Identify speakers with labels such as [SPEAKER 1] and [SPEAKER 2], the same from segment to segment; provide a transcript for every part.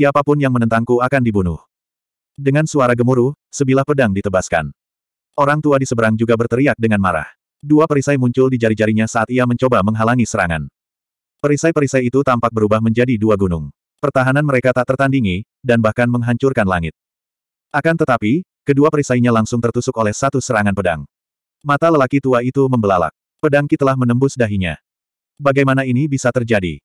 [SPEAKER 1] Siapapun yang menentangku akan dibunuh. Dengan suara gemuruh, sebilah pedang ditebaskan. Orang tua di seberang juga berteriak dengan marah. Dua perisai muncul di jari-jarinya saat ia mencoba menghalangi serangan. Perisai-perisai itu tampak berubah menjadi dua gunung. Pertahanan mereka tak tertandingi, dan bahkan menghancurkan langit. Akan tetapi, kedua perisainya langsung tertusuk oleh satu serangan pedang. Mata lelaki tua itu membelalak. Pedang ki telah menembus dahinya. Bagaimana ini bisa terjadi?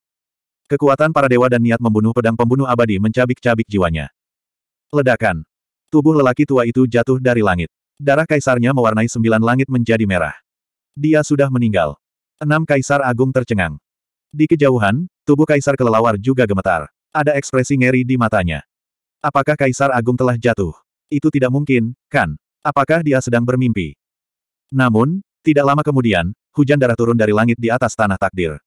[SPEAKER 1] Kekuatan para dewa dan niat membunuh pedang pembunuh abadi mencabik-cabik jiwanya. Ledakan. Tubuh lelaki tua itu jatuh dari langit. Darah kaisarnya mewarnai sembilan langit menjadi merah. Dia sudah meninggal. Enam kaisar agung tercengang. Di kejauhan, tubuh kaisar kelelawar juga gemetar. Ada ekspresi ngeri di matanya. Apakah kaisar agung telah jatuh? Itu tidak mungkin, kan? Apakah dia sedang bermimpi? Namun, tidak lama kemudian, hujan darah turun dari langit di atas tanah takdir.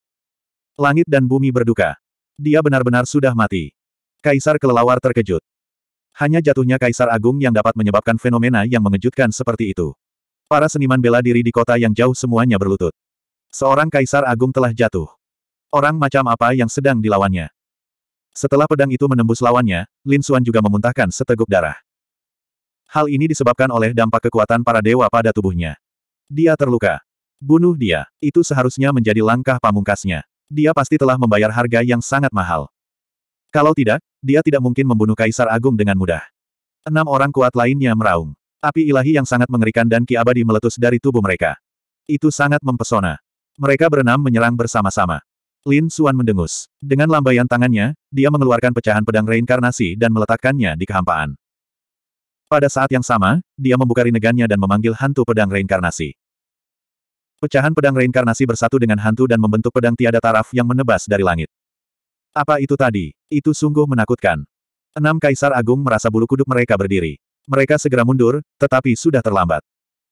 [SPEAKER 1] Langit dan bumi berduka. Dia benar-benar sudah mati. Kaisar kelelawar terkejut. Hanya jatuhnya Kaisar Agung yang dapat menyebabkan fenomena yang mengejutkan seperti itu. Para seniman bela diri di kota yang jauh semuanya berlutut. Seorang Kaisar Agung telah jatuh. Orang macam apa yang sedang dilawannya? Setelah pedang itu menembus lawannya, Lin Xuan juga memuntahkan seteguk darah. Hal ini disebabkan oleh dampak kekuatan para dewa pada tubuhnya. Dia terluka. Bunuh dia. Itu seharusnya menjadi langkah pamungkasnya. Dia pasti telah membayar harga yang sangat mahal. Kalau tidak, dia tidak mungkin membunuh Kaisar Agung dengan mudah. Enam orang kuat lainnya meraung. Api ilahi yang sangat mengerikan dan ki abadi meletus dari tubuh mereka. Itu sangat mempesona. Mereka berenam menyerang bersama-sama. Lin Suan mendengus. Dengan lambaian tangannya, dia mengeluarkan pecahan pedang reinkarnasi dan meletakkannya di kehampaan. Pada saat yang sama, dia membuka rinegannya dan memanggil hantu pedang reinkarnasi. Pecahan pedang reinkarnasi bersatu dengan hantu dan membentuk pedang tiada taraf yang menebas dari langit. Apa itu tadi? Itu sungguh menakutkan. Enam kaisar agung merasa bulu kuduk mereka berdiri. Mereka segera mundur, tetapi sudah terlambat.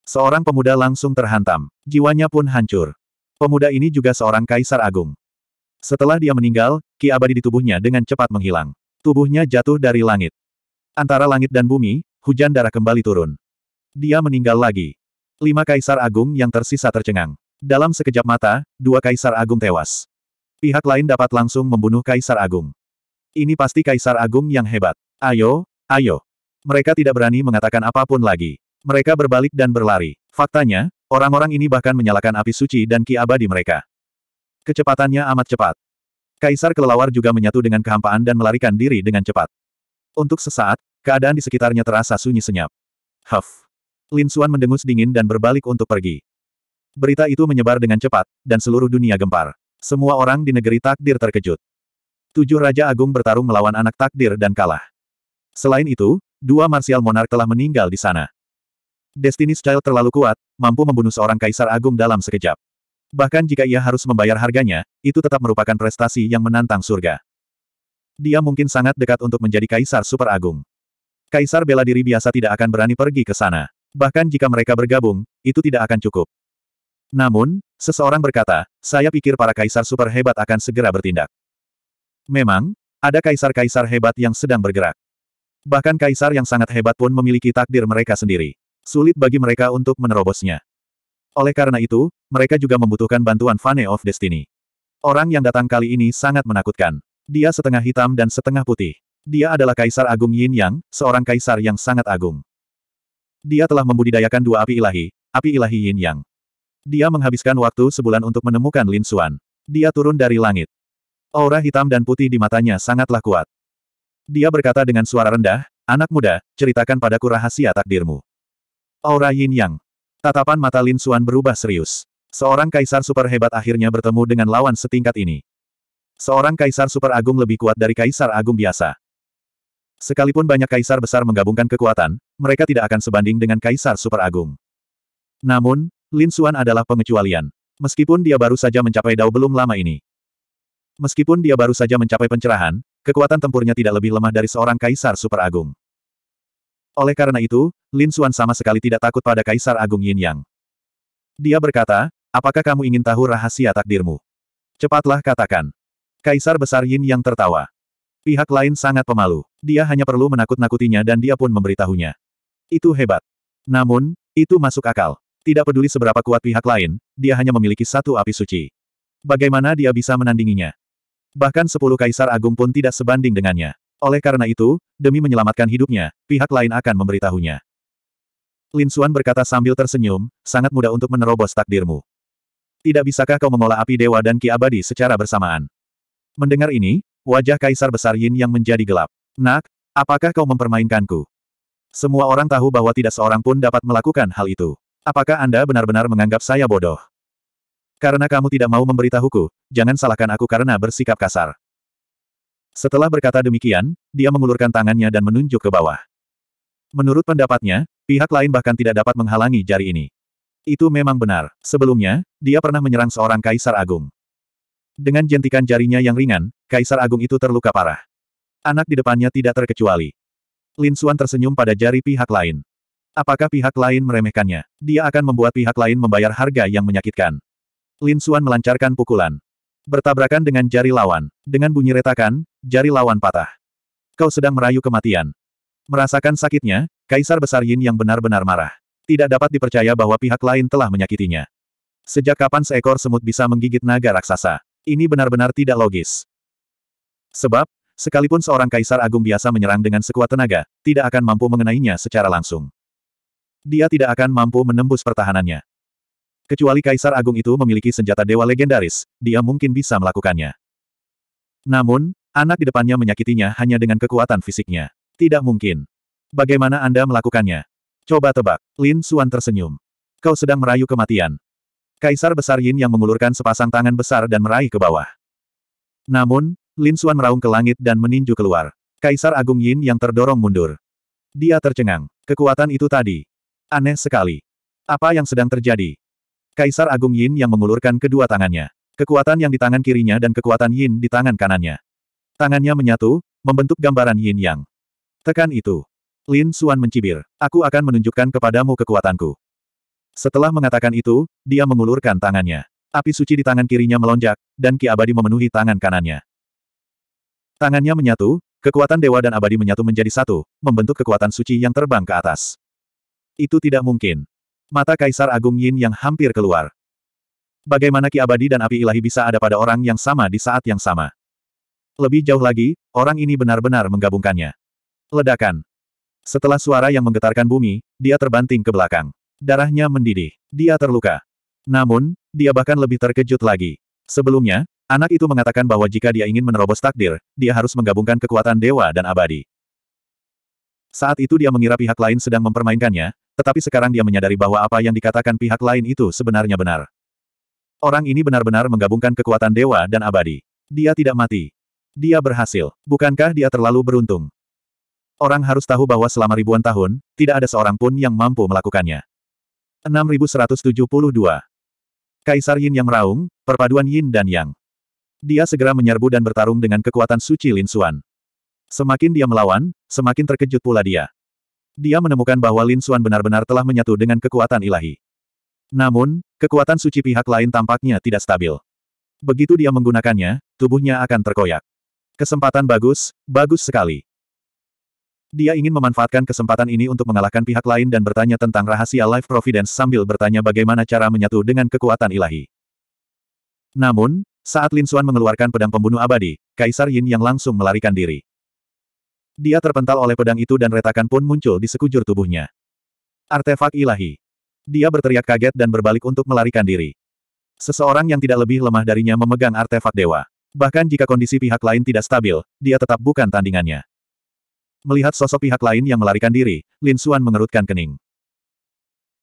[SPEAKER 1] Seorang pemuda langsung terhantam. Jiwanya pun hancur. Pemuda ini juga seorang kaisar agung. Setelah dia meninggal, ki abadi di tubuhnya dengan cepat menghilang. Tubuhnya jatuh dari langit. Antara langit dan bumi, hujan darah kembali turun. Dia meninggal lagi. Lima kaisar agung yang tersisa tercengang. Dalam sekejap mata, dua kaisar agung tewas. Pihak lain dapat langsung membunuh kaisar agung. Ini pasti kaisar agung yang hebat. Ayo, ayo. Mereka tidak berani mengatakan apapun lagi. Mereka berbalik dan berlari. Faktanya, orang-orang ini bahkan menyalakan api suci dan ki abadi mereka. Kecepatannya amat cepat. Kaisar kelelawar juga menyatu dengan kehampaan dan melarikan diri dengan cepat. Untuk sesaat, keadaan di sekitarnya terasa sunyi senyap. Huff. Lin Xuan mendengus dingin dan berbalik untuk pergi. Berita itu menyebar dengan cepat, dan seluruh dunia gempar. Semua orang di negeri takdir terkejut. Tujuh Raja Agung bertarung melawan anak takdir dan kalah. Selain itu, dua Marsial Monark telah meninggal di sana. Destiny's Child terlalu kuat, mampu membunuh seorang kaisar agung dalam sekejap. Bahkan jika ia harus membayar harganya, itu tetap merupakan prestasi yang menantang surga. Dia mungkin sangat dekat untuk menjadi kaisar super agung. Kaisar bela diri biasa tidak akan berani pergi ke sana. Bahkan jika mereka bergabung, itu tidak akan cukup. Namun, seseorang berkata, saya pikir para kaisar super hebat akan segera bertindak. Memang, ada kaisar-kaisar hebat yang sedang bergerak. Bahkan kaisar yang sangat hebat pun memiliki takdir mereka sendiri. Sulit bagi mereka untuk menerobosnya. Oleh karena itu, mereka juga membutuhkan bantuan Fane of Destiny. Orang yang datang kali ini sangat menakutkan. Dia setengah hitam dan setengah putih. Dia adalah Kaisar Agung Yin Yang, seorang kaisar yang sangat agung. Dia telah membudidayakan dua api ilahi, api ilahi yin yang. Dia menghabiskan waktu sebulan untuk menemukan Lin Xuan. Dia turun dari langit. Aura hitam dan putih di matanya sangatlah kuat. Dia berkata dengan suara rendah, Anak muda, ceritakan padaku rahasia takdirmu. Aura yin yang. Tatapan mata Lin Xuan berubah serius. Seorang kaisar super hebat akhirnya bertemu dengan lawan setingkat ini. Seorang kaisar super agung lebih kuat dari kaisar agung biasa. Sekalipun banyak kaisar besar menggabungkan kekuatan, mereka tidak akan sebanding dengan kaisar super agung. Namun, Lin Xuan adalah pengecualian. Meskipun dia baru saja mencapai dao belum lama ini. Meskipun dia baru saja mencapai pencerahan, kekuatan tempurnya tidak lebih lemah dari seorang kaisar super agung. Oleh karena itu, Lin Xuan sama sekali tidak takut pada kaisar agung Yin Yang. Dia berkata, apakah kamu ingin tahu rahasia takdirmu? Cepatlah katakan. Kaisar besar Yin Yang tertawa. Pihak lain sangat pemalu. Dia hanya perlu menakut-nakutinya dan dia pun memberitahunya. Itu hebat. Namun, itu masuk akal. Tidak peduli seberapa kuat pihak lain, dia hanya memiliki satu api suci. Bagaimana dia bisa menandinginya? Bahkan sepuluh kaisar agung pun tidak sebanding dengannya. Oleh karena itu, demi menyelamatkan hidupnya, pihak lain akan memberitahunya. Lin Xuan berkata sambil tersenyum, sangat mudah untuk menerobos takdirmu. Tidak bisakah kau mengolah api dewa dan ki abadi secara bersamaan? Mendengar ini, Wajah Kaisar Besar Yin yang menjadi gelap. Nak, apakah kau mempermainkanku? Semua orang tahu bahwa tidak seorang pun dapat melakukan hal itu. Apakah Anda benar-benar menganggap saya bodoh? Karena kamu tidak mau memberitahuku, jangan salahkan aku karena bersikap kasar. Setelah berkata demikian, dia mengulurkan tangannya dan menunjuk ke bawah. Menurut pendapatnya, pihak lain bahkan tidak dapat menghalangi jari ini. Itu memang benar. Sebelumnya, dia pernah menyerang seorang kaisar agung. Dengan jentikan jarinya yang ringan, Kaisar Agung itu terluka parah. Anak di depannya tidak terkecuali. Lin Xuan tersenyum pada jari pihak lain. Apakah pihak lain meremehkannya? Dia akan membuat pihak lain membayar harga yang menyakitkan. Lin Xuan melancarkan pukulan. Bertabrakan dengan jari lawan. Dengan bunyi retakan, jari lawan patah. Kau sedang merayu kematian. Merasakan sakitnya, Kaisar Besar Yin yang benar-benar marah. Tidak dapat dipercaya bahwa pihak lain telah menyakitinya. Sejak kapan seekor semut bisa menggigit naga raksasa? Ini benar-benar tidak logis. Sebab, sekalipun seorang kaisar agung biasa menyerang dengan sekuat tenaga, tidak akan mampu mengenainya secara langsung. Dia tidak akan mampu menembus pertahanannya. Kecuali kaisar agung itu memiliki senjata dewa legendaris, dia mungkin bisa melakukannya. Namun, anak di depannya menyakitinya hanya dengan kekuatan fisiknya. Tidak mungkin. Bagaimana Anda melakukannya? Coba tebak. Lin Suan tersenyum. Kau sedang merayu kematian. Kaisar Besar Yin yang mengulurkan sepasang tangan besar dan meraih ke bawah. Namun, Lin Xuan meraung ke langit dan meninju keluar. Kaisar Agung Yin yang terdorong mundur. Dia tercengang. Kekuatan itu tadi. Aneh sekali. Apa yang sedang terjadi? Kaisar Agung Yin yang mengulurkan kedua tangannya. Kekuatan yang di tangan kirinya dan kekuatan Yin di tangan kanannya. Tangannya menyatu, membentuk gambaran Yin Yang. Tekan itu. Lin Xuan mencibir. Aku akan menunjukkan kepadamu kekuatanku. Setelah mengatakan itu, dia mengulurkan tangannya. Api suci di tangan kirinya melonjak, dan ki abadi memenuhi tangan kanannya. Tangannya menyatu, kekuatan dewa dan abadi menyatu menjadi satu, membentuk kekuatan suci yang terbang ke atas. Itu tidak mungkin. Mata Kaisar Agung Yin yang hampir keluar. Bagaimana ki abadi dan api ilahi bisa ada pada orang yang sama di saat yang sama? Lebih jauh lagi, orang ini benar-benar menggabungkannya. Ledakan. Setelah suara yang menggetarkan bumi, dia terbanting ke belakang. Darahnya mendidih. Dia terluka. Namun, dia bahkan lebih terkejut lagi. Sebelumnya, anak itu mengatakan bahwa jika dia ingin menerobos takdir, dia harus menggabungkan kekuatan dewa dan abadi. Saat itu dia mengira pihak lain sedang mempermainkannya, tetapi sekarang dia menyadari bahwa apa yang dikatakan pihak lain itu sebenarnya benar. Orang ini benar-benar menggabungkan kekuatan dewa dan abadi. Dia tidak mati. Dia berhasil. Bukankah dia terlalu beruntung? Orang harus tahu bahwa selama ribuan tahun, tidak ada seorang pun yang mampu melakukannya. 6172. Kaisar Yin yang meraung, perpaduan Yin dan Yang. Dia segera menyerbu dan bertarung dengan kekuatan suci Lin Xuan. Semakin dia melawan, semakin terkejut pula dia. Dia menemukan bahwa Lin Xuan benar-benar telah menyatu dengan kekuatan ilahi. Namun, kekuatan suci pihak lain tampaknya tidak stabil. Begitu dia menggunakannya, tubuhnya akan terkoyak. Kesempatan bagus, bagus sekali. Dia ingin memanfaatkan kesempatan ini untuk mengalahkan pihak lain dan bertanya tentang rahasia Life Providence sambil bertanya bagaimana cara menyatu dengan kekuatan ilahi. Namun, saat Lin Xuan mengeluarkan pedang pembunuh abadi, Kaisar Yin yang langsung melarikan diri. Dia terpental oleh pedang itu dan retakan pun muncul di sekujur tubuhnya. Artefak ilahi. Dia berteriak kaget dan berbalik untuk melarikan diri. Seseorang yang tidak lebih lemah darinya memegang artefak dewa. Bahkan jika kondisi pihak lain tidak stabil, dia tetap bukan tandingannya. Melihat sosok pihak lain yang melarikan diri, Lin Xuan mengerutkan kening.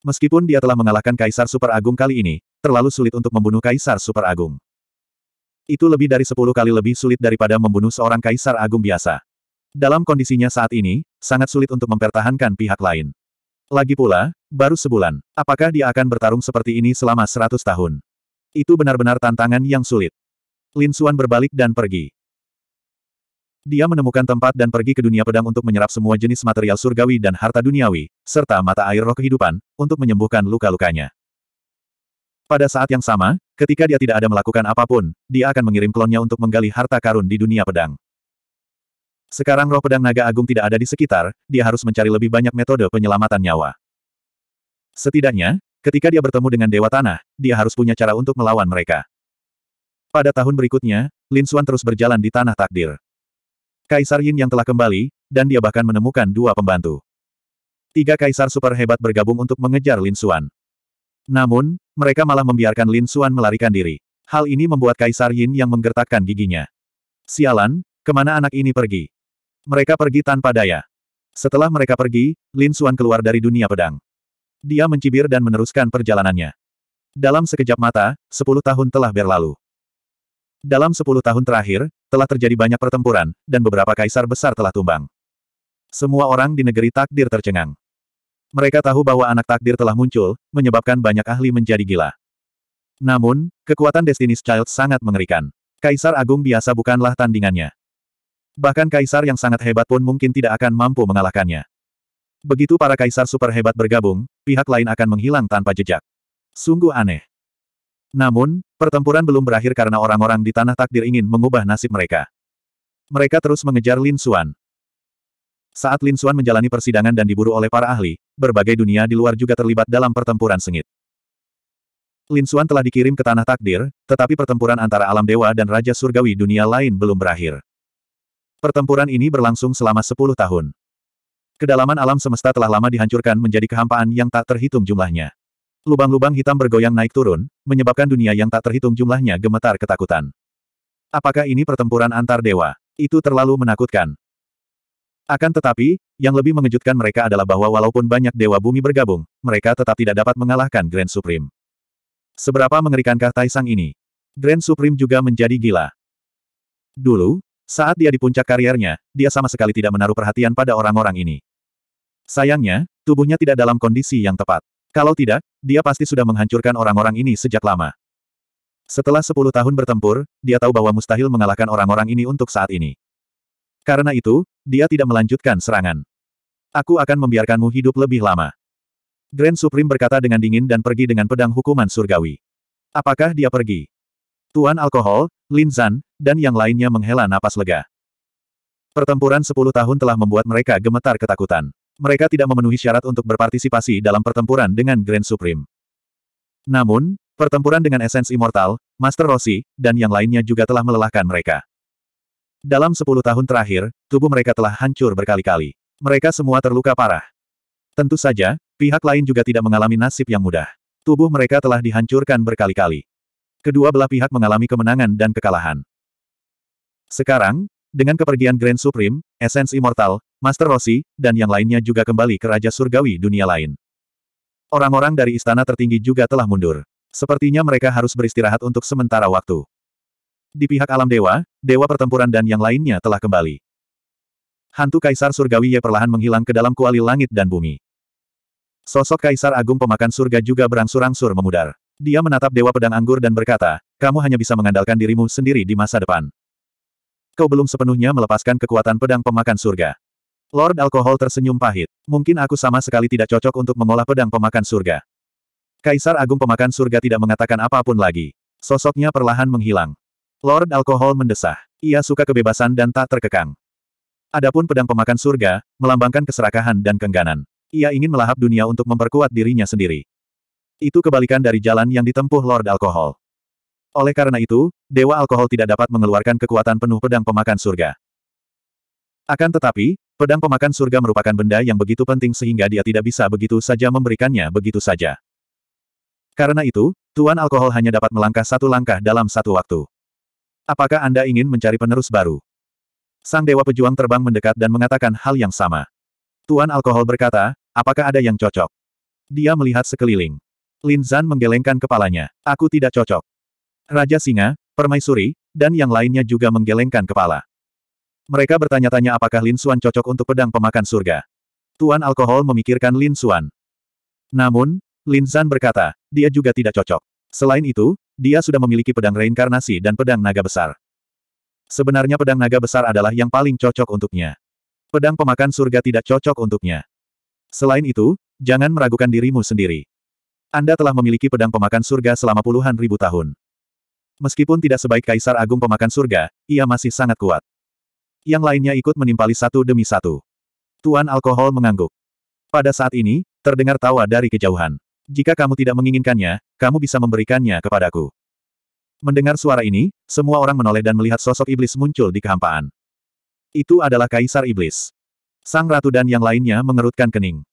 [SPEAKER 1] Meskipun dia telah mengalahkan Kaisar Super Agung kali ini, terlalu sulit untuk membunuh Kaisar Super Agung. Itu lebih dari sepuluh kali lebih sulit daripada membunuh seorang Kaisar Agung biasa. Dalam kondisinya saat ini, sangat sulit untuk mempertahankan pihak lain. Lagi pula, baru sebulan, apakah dia akan bertarung seperti ini selama seratus tahun? Itu benar-benar tantangan yang sulit. Lin Xuan berbalik dan pergi. Dia menemukan tempat dan pergi ke dunia pedang untuk menyerap semua jenis material surgawi dan harta duniawi, serta mata air roh kehidupan, untuk menyembuhkan luka-lukanya. Pada saat yang sama, ketika dia tidak ada melakukan apapun, dia akan mengirim klonnya untuk menggali harta karun di dunia pedang. Sekarang roh pedang naga agung tidak ada di sekitar, dia harus mencari lebih banyak metode penyelamatan nyawa. Setidaknya, ketika dia bertemu dengan Dewa Tanah, dia harus punya cara untuk melawan mereka. Pada tahun berikutnya, Lin Xuan terus berjalan di Tanah Takdir. Kaisar Yin yang telah kembali, dan dia bahkan menemukan dua pembantu. Tiga kaisar super hebat bergabung untuk mengejar Lin Xuan. Namun, mereka malah membiarkan Lin Xuan melarikan diri. Hal ini membuat Kaisar Yin yang menggertakkan giginya. Sialan, kemana anak ini pergi? Mereka pergi tanpa daya. Setelah mereka pergi, Lin Xuan keluar dari dunia pedang. Dia mencibir dan meneruskan perjalanannya. Dalam sekejap mata, sepuluh tahun telah berlalu. Dalam sepuluh tahun terakhir, telah terjadi banyak pertempuran, dan beberapa kaisar besar telah tumbang. Semua orang di negeri takdir tercengang. Mereka tahu bahwa anak takdir telah muncul, menyebabkan banyak ahli menjadi gila. Namun, kekuatan Destiny's Child sangat mengerikan. Kaisar Agung biasa bukanlah tandingannya. Bahkan kaisar yang sangat hebat pun mungkin tidak akan mampu mengalahkannya. Begitu para kaisar super hebat bergabung, pihak lain akan menghilang tanpa jejak. Sungguh aneh. Namun, Pertempuran belum berakhir karena orang-orang di tanah takdir ingin mengubah nasib mereka. Mereka terus mengejar Lin Xuan. Saat Lin Xuan menjalani persidangan dan diburu oleh para ahli, berbagai dunia di luar juga terlibat dalam pertempuran sengit. Lin Xuan telah dikirim ke tanah takdir, tetapi pertempuran antara alam dewa dan raja surgawi dunia lain belum berakhir. Pertempuran ini berlangsung selama 10 tahun. Kedalaman alam semesta telah lama dihancurkan menjadi kehampaan yang tak terhitung jumlahnya. Lubang-lubang hitam bergoyang naik turun, menyebabkan dunia yang tak terhitung jumlahnya gemetar ketakutan. Apakah ini pertempuran antar dewa? Itu terlalu menakutkan. Akan tetapi, yang lebih mengejutkan mereka adalah bahwa walaupun banyak dewa bumi bergabung, mereka tetap tidak dapat mengalahkan Grand Supreme. Seberapa mengerikankah Taisang ini? Grand Supreme juga menjadi gila. Dulu, saat dia di puncak kariernya, dia sama sekali tidak menaruh perhatian pada orang-orang ini. Sayangnya, tubuhnya tidak dalam kondisi yang tepat. Kalau tidak, dia pasti sudah menghancurkan orang-orang ini sejak lama. Setelah sepuluh tahun bertempur, dia tahu bahwa mustahil mengalahkan orang-orang ini untuk saat ini. Karena itu, dia tidak melanjutkan serangan. Aku akan membiarkanmu hidup lebih lama. Grand Supreme berkata dengan dingin dan pergi dengan pedang hukuman surgawi. Apakah dia pergi? Tuan Alkohol, Lin Zan, dan yang lainnya menghela napas lega. Pertempuran sepuluh tahun telah membuat mereka gemetar ketakutan. Mereka tidak memenuhi syarat untuk berpartisipasi dalam pertempuran dengan Grand Supreme. Namun, pertempuran dengan Essence Immortal, Master Rossi, dan yang lainnya juga telah melelahkan mereka. Dalam sepuluh tahun terakhir, tubuh mereka telah hancur berkali-kali. Mereka semua terluka parah. Tentu saja, pihak lain juga tidak mengalami nasib yang mudah. Tubuh mereka telah dihancurkan berkali-kali. Kedua belah pihak mengalami kemenangan dan kekalahan. Sekarang, dengan kepergian Grand Supreme, Essence Immortal, Master Rossi, dan yang lainnya juga kembali ke Raja Surgawi dunia lain. Orang-orang dari istana tertinggi juga telah mundur. Sepertinya mereka harus beristirahat untuk sementara waktu. Di pihak alam dewa, dewa pertempuran dan yang lainnya telah kembali. Hantu Kaisar Surgawi Ye perlahan menghilang ke dalam kuali langit dan bumi. Sosok Kaisar Agung Pemakan Surga juga berangsur-angsur memudar. Dia menatap Dewa Pedang Anggur dan berkata, kamu hanya bisa mengandalkan dirimu sendiri di masa depan. Kau belum sepenuhnya melepaskan kekuatan pedang pemakan surga. Lord Alkohol tersenyum pahit. Mungkin aku sama sekali tidak cocok untuk mengolah pedang pemakan surga. Kaisar Agung Pemakan Surga tidak mengatakan apapun lagi. Sosoknya perlahan menghilang. Lord Alkohol mendesah. Ia suka kebebasan dan tak terkekang. Adapun pedang pemakan surga, melambangkan keserakahan dan kengganan. Ia ingin melahap dunia untuk memperkuat dirinya sendiri. Itu kebalikan dari jalan yang ditempuh Lord Alkohol. Oleh karena itu, Dewa Alkohol tidak dapat mengeluarkan kekuatan penuh pedang pemakan surga. Akan tetapi, Pedang pemakan surga merupakan benda yang begitu penting sehingga dia tidak bisa begitu saja memberikannya begitu saja. Karena itu, Tuan Alkohol hanya dapat melangkah satu langkah dalam satu waktu. Apakah Anda ingin mencari penerus baru? Sang Dewa Pejuang terbang mendekat dan mengatakan hal yang sama. Tuan Alkohol berkata, apakah ada yang cocok? Dia melihat sekeliling. Lin Zan menggelengkan kepalanya. Aku tidak cocok. Raja Singa, Permaisuri, dan yang lainnya juga menggelengkan kepala. Mereka bertanya-tanya apakah Lin Xuan cocok untuk pedang pemakan surga. Tuan alkohol memikirkan Lin Xuan. Namun, Lin Zan berkata, dia juga tidak cocok. Selain itu, dia sudah memiliki pedang reinkarnasi dan pedang naga besar. Sebenarnya pedang naga besar adalah yang paling cocok untuknya. Pedang pemakan surga tidak cocok untuknya. Selain itu, jangan meragukan dirimu sendiri. Anda telah memiliki pedang pemakan surga selama puluhan ribu tahun. Meskipun tidak sebaik Kaisar Agung Pemakan Surga, ia masih sangat kuat. Yang lainnya ikut menimpali satu demi satu. Tuan alkohol mengangguk. Pada saat ini, terdengar tawa dari kejauhan. Jika kamu tidak menginginkannya, kamu bisa memberikannya kepadaku. Mendengar suara ini, semua orang menoleh dan melihat sosok iblis muncul di kehampaan. Itu adalah Kaisar Iblis. Sang Ratu dan yang lainnya mengerutkan kening.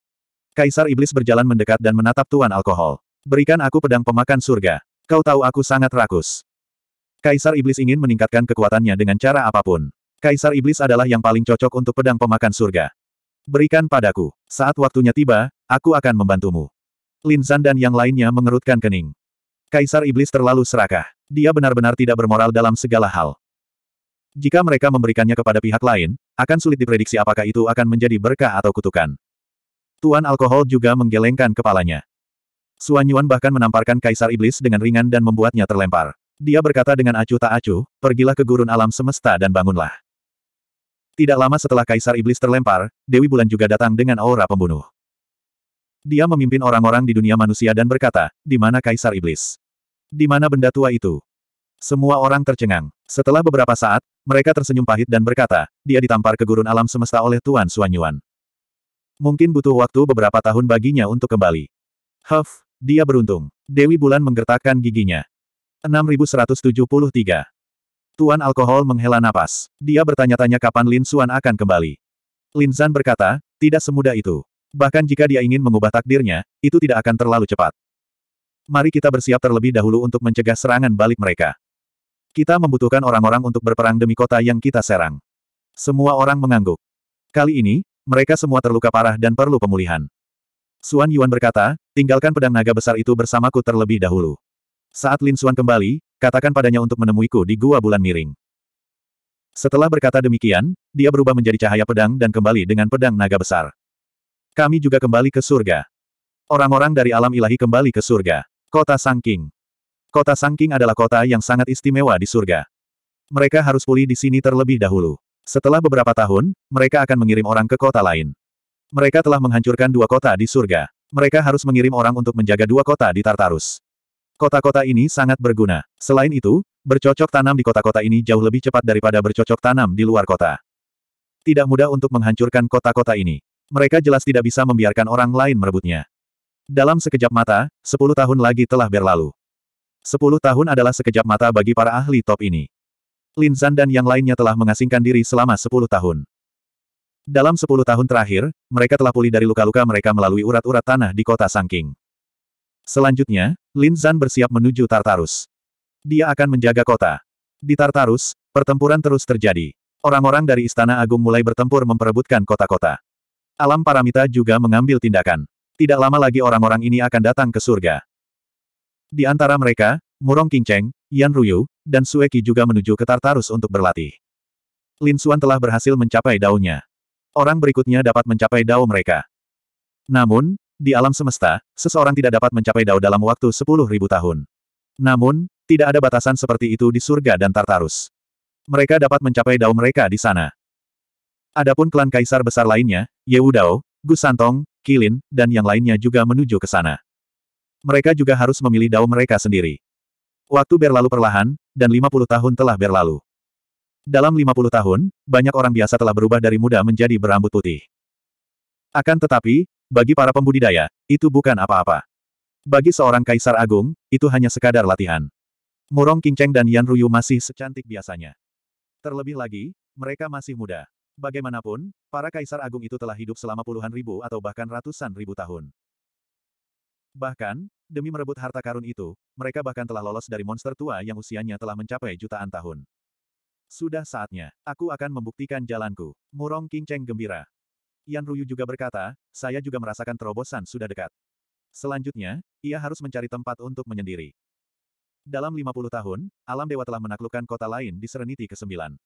[SPEAKER 1] Kaisar Iblis berjalan mendekat dan menatap Tuan Alkohol. Berikan aku pedang pemakan surga. Kau tahu aku sangat rakus. Kaisar Iblis ingin meningkatkan kekuatannya dengan cara apapun. Kaisar Iblis adalah yang paling cocok untuk pedang pemakan surga. Berikan padaku. Saat waktunya tiba, aku akan membantumu. Lin Zan dan yang lainnya mengerutkan kening. Kaisar Iblis terlalu serakah. Dia benar-benar tidak bermoral dalam segala hal. Jika mereka memberikannya kepada pihak lain, akan sulit diprediksi apakah itu akan menjadi berkah atau kutukan. Tuan Alkohol juga menggelengkan kepalanya. Suan Yuan bahkan menamparkan Kaisar Iblis dengan ringan dan membuatnya terlempar. Dia berkata dengan acuh tak acuh, pergilah ke gurun alam semesta dan bangunlah. Tidak lama setelah Kaisar Iblis terlempar, Dewi Bulan juga datang dengan aura pembunuh. Dia memimpin orang-orang di dunia manusia dan berkata, di mana Kaisar Iblis? Di mana benda tua itu? Semua orang tercengang. Setelah beberapa saat, mereka tersenyum pahit dan berkata, dia ditampar ke gurun alam semesta oleh Tuan Suanyuan. Mungkin butuh waktu beberapa tahun baginya untuk kembali. Huff, dia beruntung. Dewi Bulan menggertakkan giginya. 6173. Tuan Alkohol menghela napas. Dia bertanya-tanya kapan Lin Suan akan kembali. Lin Zan berkata, tidak semudah itu. Bahkan jika dia ingin mengubah takdirnya, itu tidak akan terlalu cepat. Mari kita bersiap terlebih dahulu untuk mencegah serangan balik mereka. Kita membutuhkan orang-orang untuk berperang demi kota yang kita serang. Semua orang mengangguk. Kali ini, mereka semua terluka parah dan perlu pemulihan. Suan Yuan berkata, tinggalkan pedang naga besar itu bersamaku terlebih dahulu. Saat Lin Suan kembali, Katakan padanya untuk menemuiku di Gua Bulan Miring. Setelah berkata demikian, dia berubah menjadi cahaya pedang dan kembali dengan pedang naga besar. Kami juga kembali ke surga. Orang-orang dari alam ilahi kembali ke surga. Kota Sangking. Kota Sangking adalah kota yang sangat istimewa di surga. Mereka harus pulih di sini terlebih dahulu. Setelah beberapa tahun, mereka akan mengirim orang ke kota lain. Mereka telah menghancurkan dua kota di surga. Mereka harus mengirim orang untuk menjaga dua kota di Tartarus. Kota-kota ini sangat berguna. Selain itu, bercocok tanam di kota-kota ini jauh lebih cepat daripada bercocok tanam di luar kota. Tidak mudah untuk menghancurkan kota-kota ini. Mereka jelas tidak bisa membiarkan orang lain merebutnya. Dalam sekejap mata, sepuluh tahun lagi telah berlalu. Sepuluh tahun adalah sekejap mata bagi para ahli top ini. Lin Zan dan yang lainnya telah mengasingkan diri selama sepuluh tahun. Dalam sepuluh tahun terakhir, mereka telah pulih dari luka-luka mereka melalui urat-urat tanah di kota Sangking. Selanjutnya, Lin Zan bersiap menuju Tartarus. Dia akan menjaga kota. Di Tartarus, pertempuran terus terjadi. Orang-orang dari Istana Agung mulai bertempur memperebutkan kota-kota. Alam Paramita juga mengambil tindakan. Tidak lama lagi orang-orang ini akan datang ke surga. Di antara mereka, Murong Kingcheng, Yan Ruyu, dan Sueki juga menuju ke Tartarus untuk berlatih. Lin Xuan telah berhasil mencapai daunnya. Orang berikutnya dapat mencapai daun mereka. Namun, di alam semesta, seseorang tidak dapat mencapai dao dalam waktu sepuluh ribu tahun. Namun, tidak ada batasan seperti itu di surga dan Tartarus. Mereka dapat mencapai dao mereka di sana. Adapun klan kaisar besar lainnya, Dao, Gu Gusantong, Kilin, dan yang lainnya juga menuju ke sana. Mereka juga harus memilih dao mereka sendiri. Waktu berlalu perlahan, dan 50 tahun telah berlalu. Dalam 50 tahun, banyak orang biasa telah berubah dari muda menjadi berambut putih. Akan tetapi, bagi para pembudidaya, itu bukan apa-apa. Bagi seorang kaisar agung, itu hanya sekadar latihan. Murong Qingcheng dan Yan Ruyu masih secantik biasanya. Terlebih lagi, mereka masih muda. Bagaimanapun, para kaisar agung itu telah hidup selama puluhan ribu atau bahkan ratusan ribu tahun. Bahkan, demi merebut harta karun itu, mereka bahkan telah lolos dari monster tua yang usianya telah mencapai jutaan tahun. Sudah saatnya, aku akan membuktikan jalanku. Murong Qingcheng gembira. Yan Ruyu juga berkata, saya juga merasakan terobosan sudah dekat. Selanjutnya, ia harus mencari tempat untuk menyendiri. Dalam 50 tahun, alam dewa telah menaklukkan kota lain di Sereniti ke-9.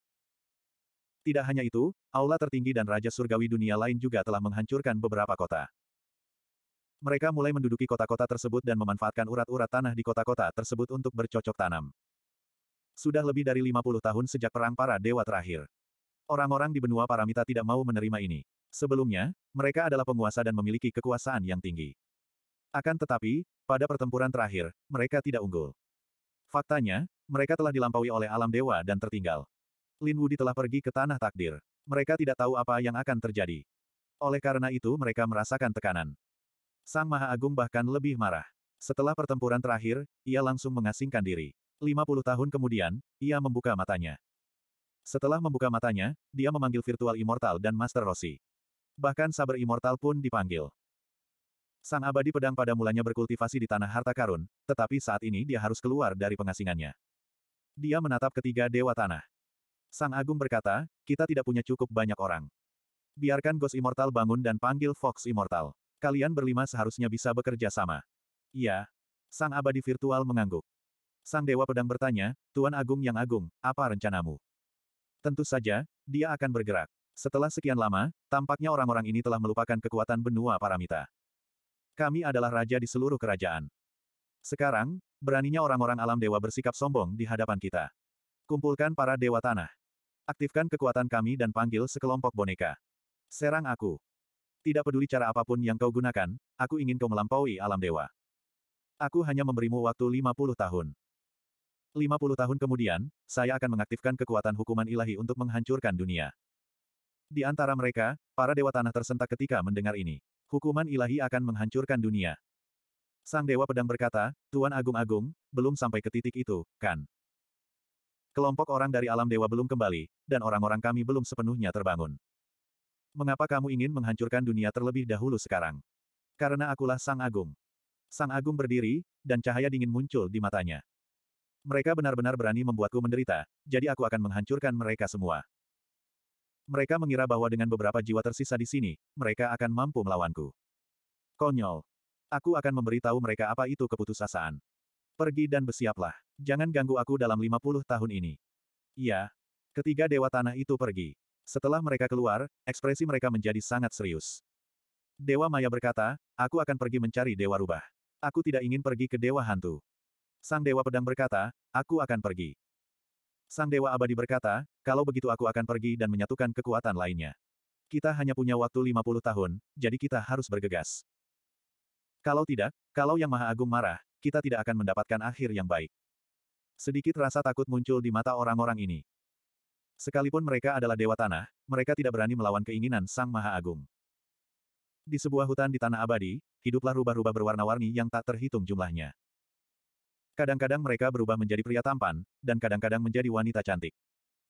[SPEAKER 1] Tidak hanya itu, aula tertinggi dan raja surgawi dunia lain juga telah menghancurkan beberapa kota. Mereka mulai menduduki kota-kota tersebut dan memanfaatkan urat-urat tanah di kota-kota tersebut untuk bercocok tanam. Sudah lebih dari 50 tahun sejak perang para dewa terakhir. Orang-orang di benua Paramita tidak mau menerima ini. Sebelumnya, mereka adalah penguasa dan memiliki kekuasaan yang tinggi. Akan tetapi, pada pertempuran terakhir, mereka tidak unggul. Faktanya, mereka telah dilampaui oleh alam dewa dan tertinggal. Lin Wudi telah pergi ke tanah takdir. Mereka tidak tahu apa yang akan terjadi. Oleh karena itu mereka merasakan tekanan. Sang Maha Agung bahkan lebih marah. Setelah pertempuran terakhir, ia langsung mengasingkan diri. 50 tahun kemudian, ia membuka matanya. Setelah membuka matanya, dia memanggil Virtual Immortal dan Master Rossi. Bahkan saber immortal pun dipanggil. Sang abadi pedang pada mulanya berkultivasi di tanah harta karun, tetapi saat ini dia harus keluar dari pengasingannya. Dia menatap ketiga dewa tanah. Sang Agung berkata, kita tidak punya cukup banyak orang. Biarkan Ghost Immortal bangun dan panggil Fox Immortal. Kalian berlima seharusnya bisa bekerja sama. Iya. Sang abadi virtual mengangguk. Sang Dewa Pedang bertanya, Tuan Agung yang Agung, apa rencanamu? Tentu saja, dia akan bergerak. Setelah sekian lama, tampaknya orang-orang ini telah melupakan kekuatan benua Paramita. Kami adalah raja di seluruh kerajaan. Sekarang, beraninya orang-orang alam dewa bersikap sombong di hadapan kita. Kumpulkan para dewa tanah. Aktifkan kekuatan kami dan panggil sekelompok boneka. Serang aku. Tidak peduli cara apapun yang kau gunakan, aku ingin kau melampaui alam dewa. Aku hanya memberimu waktu 50 tahun. 50 tahun kemudian, saya akan mengaktifkan kekuatan hukuman ilahi untuk menghancurkan dunia. Di antara mereka, para dewa tanah tersentak ketika mendengar ini. Hukuman ilahi akan menghancurkan dunia. Sang Dewa Pedang berkata, Tuan Agung-Agung, belum sampai ke titik itu, kan? Kelompok orang dari alam dewa belum kembali, dan orang-orang kami belum sepenuhnya terbangun. Mengapa kamu ingin menghancurkan dunia terlebih dahulu sekarang? Karena akulah Sang Agung. Sang Agung berdiri, dan cahaya dingin muncul di matanya. Mereka benar-benar berani membuatku menderita, jadi aku akan menghancurkan mereka semua. Mereka mengira bahwa dengan beberapa jiwa tersisa di sini, mereka akan mampu melawanku. Konyol. Aku akan memberitahu mereka apa itu keputusasaan. Pergi dan bersiaplah. Jangan ganggu aku dalam 50 tahun ini. Iya. Ketiga dewa tanah itu pergi. Setelah mereka keluar, ekspresi mereka menjadi sangat serius. Dewa Maya berkata, aku akan pergi mencari Dewa Rubah. Aku tidak ingin pergi ke Dewa Hantu. Sang Dewa Pedang berkata, aku akan pergi. Sang Dewa Abadi berkata, kalau begitu aku akan pergi dan menyatukan kekuatan lainnya. Kita hanya punya waktu 50 tahun, jadi kita harus bergegas. Kalau tidak, kalau Yang Maha Agung marah, kita tidak akan mendapatkan akhir yang baik. Sedikit rasa takut muncul di mata orang-orang ini. Sekalipun mereka adalah dewa tanah, mereka tidak berani melawan keinginan Sang Maha Agung. Di sebuah hutan di tanah abadi, hiduplah rubah-rubah berwarna-warni yang tak terhitung jumlahnya. Kadang-kadang mereka berubah menjadi pria tampan, dan kadang-kadang menjadi wanita cantik.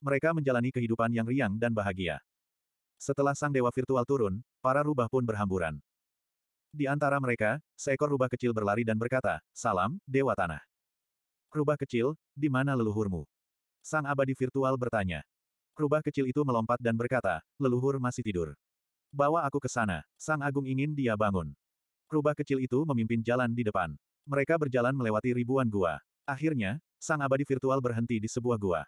[SPEAKER 1] Mereka menjalani kehidupan yang riang dan bahagia. Setelah sang dewa virtual turun, para rubah pun berhamburan. Di antara mereka, seekor rubah kecil berlari dan berkata, Salam, Dewa Tanah. Rubah kecil, di mana leluhurmu? Sang abadi virtual bertanya. Rubah kecil itu melompat dan berkata, leluhur masih tidur. Bawa aku ke sana, sang agung ingin dia bangun. Rubah kecil itu memimpin jalan di depan. Mereka berjalan melewati ribuan gua. Akhirnya, sang abadi virtual berhenti di sebuah gua.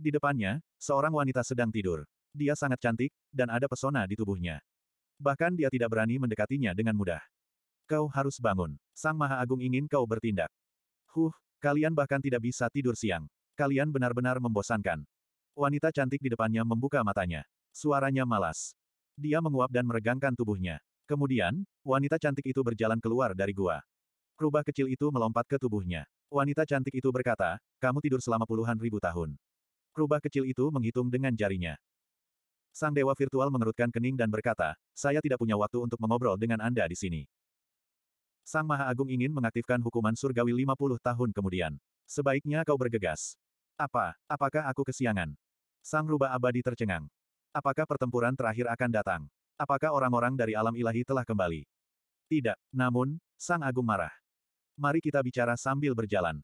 [SPEAKER 1] Di depannya, seorang wanita sedang tidur. Dia sangat cantik, dan ada pesona di tubuhnya. Bahkan dia tidak berani mendekatinya dengan mudah. Kau harus bangun. Sang Maha Agung ingin kau bertindak. Huh, kalian bahkan tidak bisa tidur siang. Kalian benar-benar membosankan. Wanita cantik di depannya membuka matanya. Suaranya malas. Dia menguap dan meregangkan tubuhnya. Kemudian, wanita cantik itu berjalan keluar dari gua. Rubah kecil itu melompat ke tubuhnya. Wanita cantik itu berkata, kamu tidur selama puluhan ribu tahun. Rubah kecil itu menghitung dengan jarinya. Sang dewa virtual mengerutkan kening dan berkata, saya tidak punya waktu untuk mengobrol dengan Anda di sini. Sang Maha Agung ingin mengaktifkan hukuman surgawi 50 tahun kemudian. Sebaiknya kau bergegas. Apa, apakah aku kesiangan? Sang rubah abadi tercengang. Apakah pertempuran terakhir akan datang? Apakah orang-orang dari alam ilahi telah kembali? Tidak, namun, sang agung marah. Mari kita bicara sambil berjalan.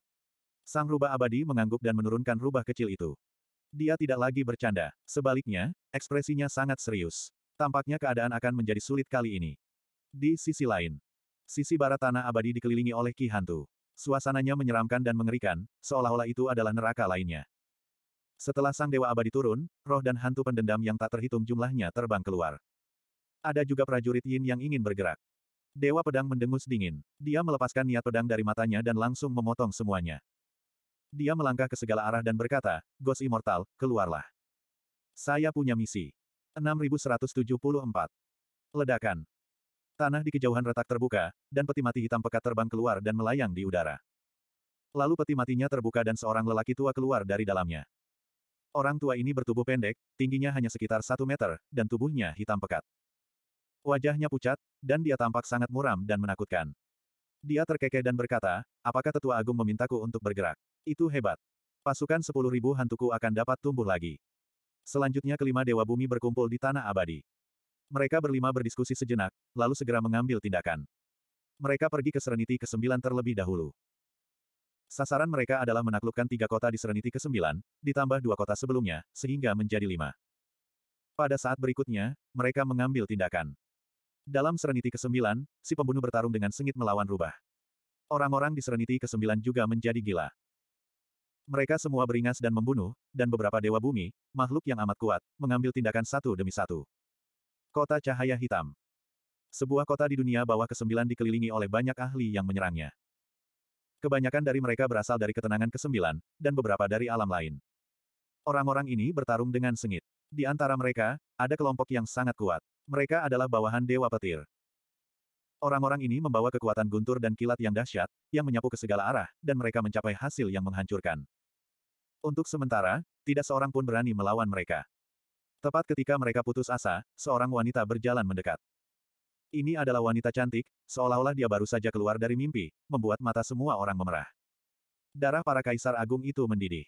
[SPEAKER 1] Sang rubah abadi mengangguk dan menurunkan rubah kecil itu. Dia tidak lagi bercanda. Sebaliknya, ekspresinya sangat serius. Tampaknya keadaan akan menjadi sulit kali ini. Di sisi lain, sisi barat tanah abadi dikelilingi oleh Ki Hantu. Suasananya menyeramkan dan mengerikan, seolah-olah itu adalah neraka lainnya. Setelah sang dewa abadi turun, roh dan hantu pendendam yang tak terhitung jumlahnya terbang keluar. Ada juga prajurit Yin yang ingin bergerak. Dewa pedang mendengus dingin. Dia melepaskan niat pedang dari matanya dan langsung memotong semuanya. Dia melangkah ke segala arah dan berkata, Ghost Immortal, keluarlah. Saya punya misi. 6174. Ledakan. Tanah di kejauhan retak terbuka, dan peti mati hitam pekat terbang keluar dan melayang di udara. Lalu peti matinya terbuka dan seorang lelaki tua keluar dari dalamnya. Orang tua ini bertubuh pendek, tingginya hanya sekitar satu meter, dan tubuhnya hitam pekat. Wajahnya pucat, dan dia tampak sangat muram dan menakutkan. Dia terkekeh dan berkata, apakah Tetua Agung memintaku untuk bergerak? Itu hebat. Pasukan sepuluh ribu hantuku akan dapat tumbuh lagi. Selanjutnya kelima Dewa Bumi berkumpul di Tanah Abadi. Mereka berlima berdiskusi sejenak, lalu segera mengambil tindakan. Mereka pergi ke Sereniti ke-9 terlebih dahulu. Sasaran mereka adalah menaklukkan tiga kota di Sereniti ke-9, ditambah dua kota sebelumnya, sehingga menjadi lima. Pada saat berikutnya, mereka mengambil tindakan. Dalam Sereniti ke-9, si pembunuh bertarung dengan sengit melawan rubah. Orang-orang di Sereniti ke-9 juga menjadi gila. Mereka semua beringas dan membunuh, dan beberapa dewa bumi, makhluk yang amat kuat, mengambil tindakan satu demi satu. Kota Cahaya Hitam Sebuah kota di dunia bawah ke-9 dikelilingi oleh banyak ahli yang menyerangnya. Kebanyakan dari mereka berasal dari ketenangan ke-9, dan beberapa dari alam lain. Orang-orang ini bertarung dengan sengit. Di antara mereka, ada kelompok yang sangat kuat. Mereka adalah bawahan Dewa Petir. Orang-orang ini membawa kekuatan guntur dan kilat yang dahsyat, yang menyapu ke segala arah, dan mereka mencapai hasil yang menghancurkan. Untuk sementara, tidak seorang pun berani melawan mereka. Tepat ketika mereka putus asa, seorang wanita berjalan mendekat. Ini adalah wanita cantik, seolah-olah dia baru saja keluar dari mimpi, membuat mata semua orang memerah. Darah para kaisar agung itu mendidih.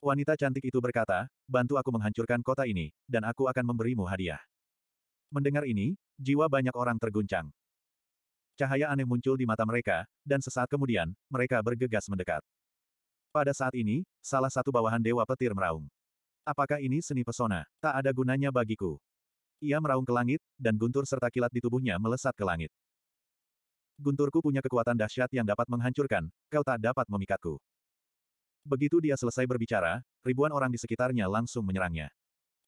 [SPEAKER 1] Wanita cantik itu berkata, bantu aku menghancurkan kota ini, dan aku akan memberimu hadiah. Mendengar ini, jiwa banyak orang terguncang. Cahaya aneh muncul di mata mereka, dan sesaat kemudian, mereka bergegas mendekat. Pada saat ini, salah satu bawahan Dewa Petir meraung. Apakah ini seni pesona? Tak ada gunanya bagiku. Ia meraung ke langit, dan guntur serta kilat di tubuhnya melesat ke langit. Gunturku punya kekuatan dahsyat yang dapat menghancurkan, kau tak dapat memikatku. Begitu dia selesai berbicara, ribuan orang di sekitarnya langsung menyerangnya.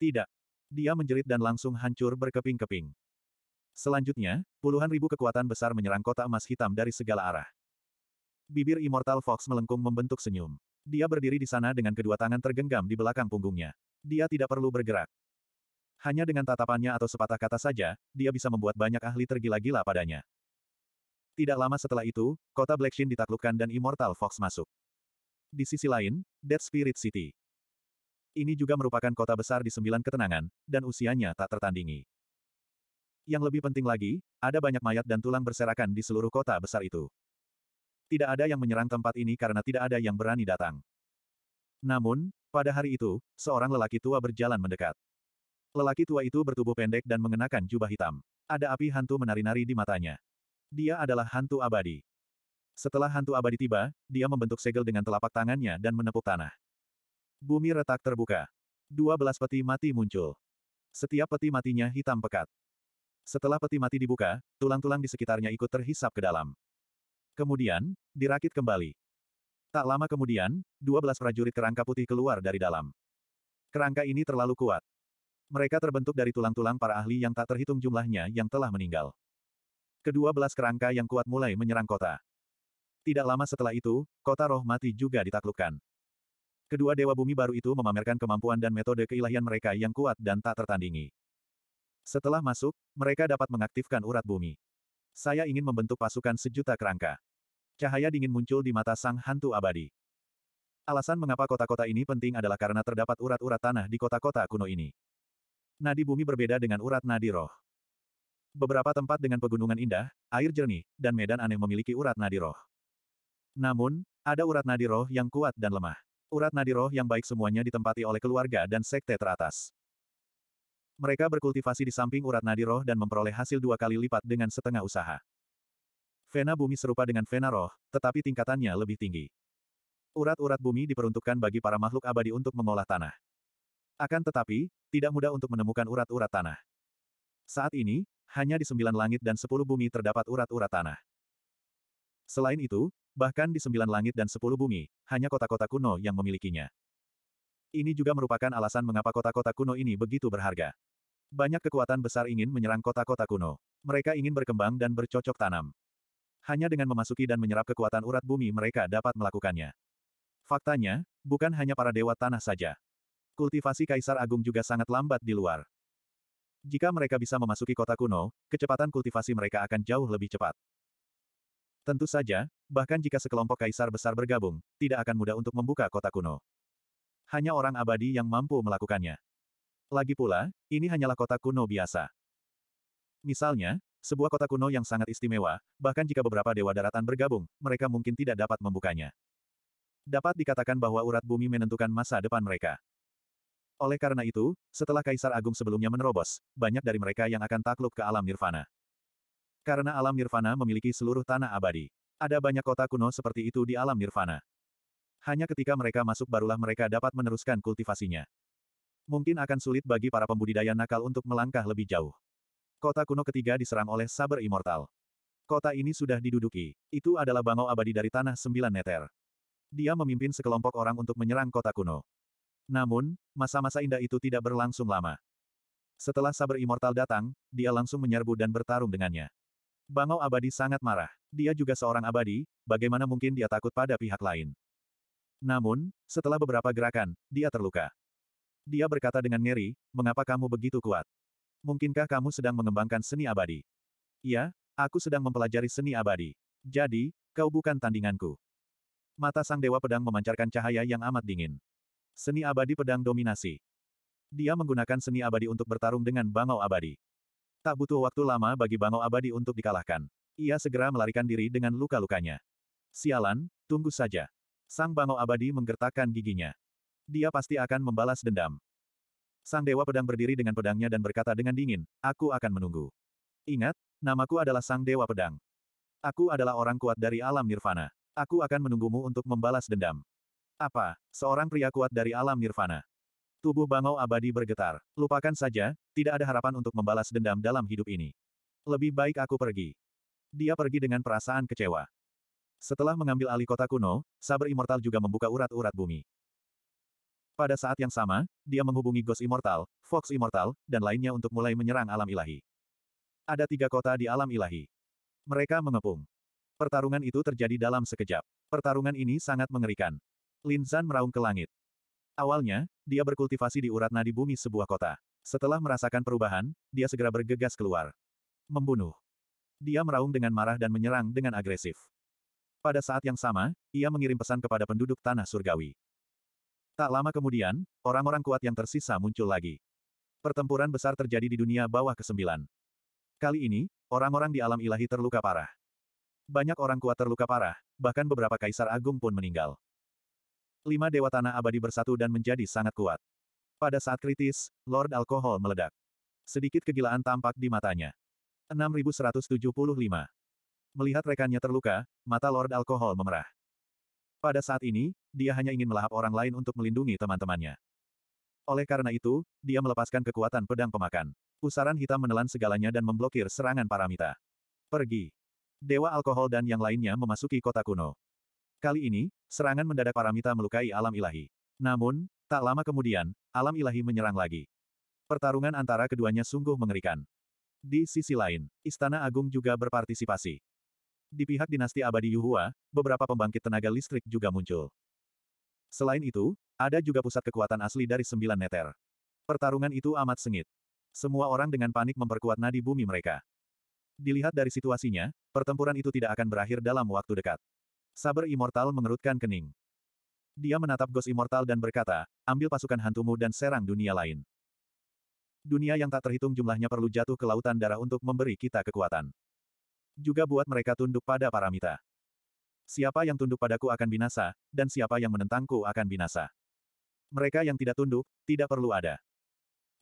[SPEAKER 1] Tidak. Dia menjerit dan langsung hancur berkeping-keping. Selanjutnya, puluhan ribu kekuatan besar menyerang kota emas hitam dari segala arah. Bibir Immortal Fox melengkung membentuk senyum. Dia berdiri di sana dengan kedua tangan tergenggam di belakang punggungnya. Dia tidak perlu bergerak. Hanya dengan tatapannya atau sepatah kata saja, dia bisa membuat banyak ahli tergila-gila padanya. Tidak lama setelah itu, kota Blackshin ditaklukkan dan Immortal Fox masuk. Di sisi lain, Dead Spirit City. Ini juga merupakan kota besar di sembilan ketenangan, dan usianya tak tertandingi. Yang lebih penting lagi, ada banyak mayat dan tulang berserakan di seluruh kota besar itu. Tidak ada yang menyerang tempat ini karena tidak ada yang berani datang. Namun, pada hari itu, seorang lelaki tua berjalan mendekat. Lelaki tua itu bertubuh pendek dan mengenakan jubah hitam. Ada api hantu menari-nari di matanya. Dia adalah hantu abadi. Setelah hantu abadi tiba, dia membentuk segel dengan telapak tangannya dan menepuk tanah. Bumi retak terbuka. Dua belas peti mati muncul. Setiap peti matinya hitam pekat. Setelah peti mati dibuka, tulang-tulang di sekitarnya ikut terhisap ke dalam. Kemudian, dirakit kembali. Tak lama kemudian, dua belas prajurit kerangka putih keluar dari dalam. Kerangka ini terlalu kuat. Mereka terbentuk dari tulang-tulang para ahli yang tak terhitung jumlahnya yang telah meninggal. Kedua belas kerangka yang kuat mulai menyerang kota. Tidak lama setelah itu, kota roh mati juga ditaklukkan. Kedua dewa bumi baru itu memamerkan kemampuan dan metode keilahian mereka yang kuat dan tak tertandingi. Setelah masuk, mereka dapat mengaktifkan urat bumi. Saya ingin membentuk pasukan sejuta kerangka. Cahaya dingin muncul di mata sang hantu abadi. Alasan mengapa kota-kota ini penting adalah karena terdapat urat-urat tanah di kota-kota kuno ini. Nadi bumi berbeda dengan urat nadi roh. Beberapa tempat dengan pegunungan indah, air jernih, dan medan aneh memiliki urat nadi roh. Namun, ada urat nadi roh yang kuat dan lemah. Urat nadi roh yang baik semuanya ditempati oleh keluarga dan sekte teratas. Mereka berkultivasi di samping urat nadi roh dan memperoleh hasil dua kali lipat dengan setengah usaha. Vena bumi serupa dengan vena roh, tetapi tingkatannya lebih tinggi. Urat-urat bumi diperuntukkan bagi para makhluk abadi untuk mengolah tanah. Akan tetapi, tidak mudah untuk menemukan urat-urat tanah. Saat ini, hanya di sembilan langit dan sepuluh bumi terdapat urat-urat tanah. Selain itu, Bahkan di sembilan langit dan sepuluh bumi, hanya kota-kota kuno yang memilikinya. Ini juga merupakan alasan mengapa kota-kota kuno ini begitu berharga. Banyak kekuatan besar ingin menyerang kota-kota kuno. Mereka ingin berkembang dan bercocok tanam. Hanya dengan memasuki dan menyerap kekuatan urat bumi mereka dapat melakukannya. Faktanya, bukan hanya para dewa tanah saja. Kultivasi Kaisar Agung juga sangat lambat di luar. Jika mereka bisa memasuki kota kuno, kecepatan kultivasi mereka akan jauh lebih cepat. Tentu saja, bahkan jika sekelompok kaisar besar bergabung, tidak akan mudah untuk membuka kota kuno. Hanya orang abadi yang mampu melakukannya. Lagi pula, ini hanyalah kota kuno biasa. Misalnya, sebuah kota kuno yang sangat istimewa, bahkan jika beberapa dewa daratan bergabung, mereka mungkin tidak dapat membukanya. Dapat dikatakan bahwa urat bumi menentukan masa depan mereka. Oleh karena itu, setelah Kaisar Agung sebelumnya menerobos, banyak dari mereka yang akan takluk ke alam nirvana. Karena alam nirvana memiliki seluruh tanah abadi. Ada banyak kota kuno seperti itu di alam nirvana. Hanya ketika mereka masuk barulah mereka dapat meneruskan kultivasinya. Mungkin akan sulit bagi para pembudidaya nakal untuk melangkah lebih jauh. Kota kuno ketiga diserang oleh Saber Immortal. Kota ini sudah diduduki. Itu adalah bangau abadi dari tanah sembilan neter. Dia memimpin sekelompok orang untuk menyerang kota kuno. Namun, masa-masa indah itu tidak berlangsung lama. Setelah Saber Immortal datang, dia langsung menyerbu dan bertarung dengannya. Bangau abadi sangat marah. Dia juga seorang abadi, bagaimana mungkin dia takut pada pihak lain. Namun, setelah beberapa gerakan, dia terluka. Dia berkata dengan ngeri, mengapa kamu begitu kuat? Mungkinkah kamu sedang mengembangkan seni abadi? Iya, aku sedang mempelajari seni abadi. Jadi, kau bukan tandinganku. Mata sang dewa pedang memancarkan cahaya yang amat dingin. Seni abadi pedang dominasi. Dia menggunakan seni abadi untuk bertarung dengan bangau abadi. Tak butuh waktu lama bagi bangau Abadi untuk dikalahkan. Ia segera melarikan diri dengan luka-lukanya. Sialan, tunggu saja. Sang bangau Abadi menggertakkan giginya. Dia pasti akan membalas dendam. Sang Dewa Pedang berdiri dengan pedangnya dan berkata dengan dingin, Aku akan menunggu. Ingat, namaku adalah Sang Dewa Pedang. Aku adalah orang kuat dari alam nirvana. Aku akan menunggumu untuk membalas dendam. Apa, seorang pria kuat dari alam nirvana? Tubuh bangau abadi bergetar. Lupakan saja, tidak ada harapan untuk membalas dendam dalam hidup ini. Lebih baik aku pergi. Dia pergi dengan perasaan kecewa. Setelah mengambil alih kota kuno, Saber Immortal juga membuka urat-urat bumi. Pada saat yang sama, dia menghubungi Ghost Immortal, Fox Immortal, dan lainnya untuk mulai menyerang alam ilahi. Ada tiga kota di alam ilahi. Mereka mengepung. Pertarungan itu terjadi dalam sekejap. Pertarungan ini sangat mengerikan. Lin Zan meraung ke langit. Awalnya, dia berkultivasi di urat nadi bumi sebuah kota. Setelah merasakan perubahan, dia segera bergegas keluar. Membunuh. Dia meraung dengan marah dan menyerang dengan agresif. Pada saat yang sama, ia mengirim pesan kepada penduduk tanah surgawi. Tak lama kemudian, orang-orang kuat yang tersisa muncul lagi. Pertempuran besar terjadi di dunia bawah ke-9. Kali ini, orang-orang di alam ilahi terluka parah. Banyak orang kuat terluka parah, bahkan beberapa kaisar agung pun meninggal. Lima dewa tanah abadi bersatu dan menjadi sangat kuat. Pada saat kritis, Lord Alkohol meledak. Sedikit kegilaan tampak di matanya. 6175. Melihat rekannya terluka, mata Lord Alkohol memerah. Pada saat ini, dia hanya ingin melahap orang lain untuk melindungi teman-temannya. Oleh karena itu, dia melepaskan kekuatan pedang pemakan. Pusaran hitam menelan segalanya dan memblokir serangan paramita. Pergi. Dewa alkohol dan yang lainnya memasuki kota kuno. Kali ini, serangan mendadak Paramita melukai alam ilahi. Namun, tak lama kemudian, alam ilahi menyerang lagi. Pertarungan antara keduanya sungguh mengerikan. Di sisi lain, Istana Agung juga berpartisipasi. Di pihak dinasti abadi Yuhua, beberapa pembangkit tenaga listrik juga muncul. Selain itu, ada juga pusat kekuatan asli dari sembilan neter. Pertarungan itu amat sengit. Semua orang dengan panik memperkuat nadi bumi mereka. Dilihat dari situasinya, pertempuran itu tidak akan berakhir dalam waktu dekat. Saber Immortal mengerutkan kening. Dia menatap Ghost Immortal dan berkata, ambil pasukan hantumu dan serang dunia lain. Dunia yang tak terhitung jumlahnya perlu jatuh ke lautan darah untuk memberi kita kekuatan. Juga buat mereka tunduk pada paramita. Siapa yang tunduk padaku akan binasa, dan siapa yang menentangku akan binasa. Mereka yang tidak tunduk, tidak perlu ada.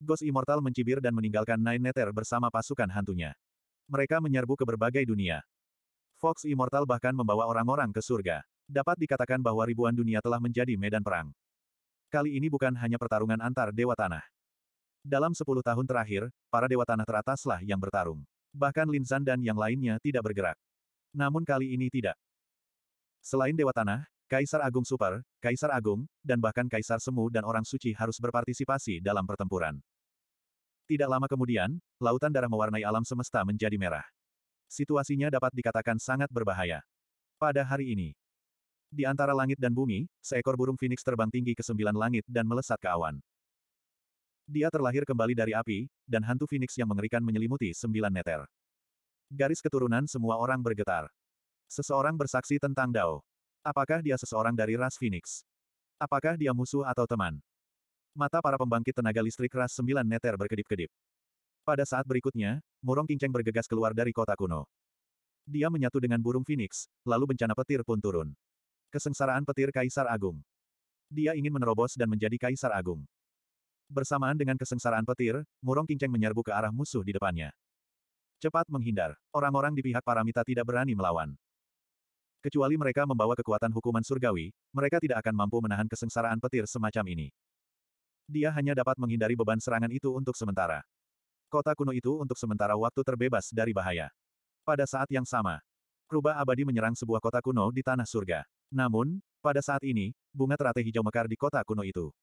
[SPEAKER 1] Ghost Immortal mencibir dan meninggalkan Nine Nether bersama pasukan hantunya. Mereka menyerbu ke berbagai dunia. Fox Immortal bahkan membawa orang-orang ke surga. Dapat dikatakan bahwa ribuan dunia telah menjadi medan perang. Kali ini bukan hanya pertarungan antar dewa tanah. Dalam sepuluh tahun terakhir, para dewa tanah terataslah yang bertarung. Bahkan Lin Zan dan yang lainnya tidak bergerak. Namun kali ini tidak. Selain dewa tanah, Kaisar Agung Super, Kaisar Agung, dan bahkan Kaisar Semu dan orang suci harus berpartisipasi dalam pertempuran. Tidak lama kemudian, lautan darah mewarnai alam semesta menjadi merah situasinya dapat dikatakan sangat berbahaya. Pada hari ini, di antara langit dan bumi, seekor burung phoenix terbang tinggi ke sembilan langit dan melesat ke awan. Dia terlahir kembali dari api, dan hantu phoenix yang mengerikan menyelimuti sembilan neter. Garis keturunan semua orang bergetar. Seseorang bersaksi tentang Dao. Apakah dia seseorang dari ras Phoenix? Apakah dia musuh atau teman? Mata para pembangkit tenaga listrik ras sembilan neter berkedip-kedip. Pada saat berikutnya, Murong Kinceng bergegas keluar dari kota kuno. Dia menyatu dengan burung Phoenix, lalu bencana petir pun turun. Kesengsaraan petir Kaisar Agung. Dia ingin menerobos dan menjadi Kaisar Agung. Bersamaan dengan kesengsaraan petir, Murong Kinceng menyerbu ke arah musuh di depannya. Cepat menghindar. Orang-orang di pihak Paramita tidak berani melawan. Kecuali mereka membawa kekuatan hukuman surgawi, mereka tidak akan mampu menahan kesengsaraan petir semacam ini. Dia hanya dapat menghindari beban serangan itu untuk sementara. Kota kuno itu untuk sementara waktu terbebas dari bahaya. Pada saat yang sama, rubah abadi menyerang sebuah kota kuno di tanah surga. Namun, pada saat ini, bunga teratai hijau mekar di kota kuno itu.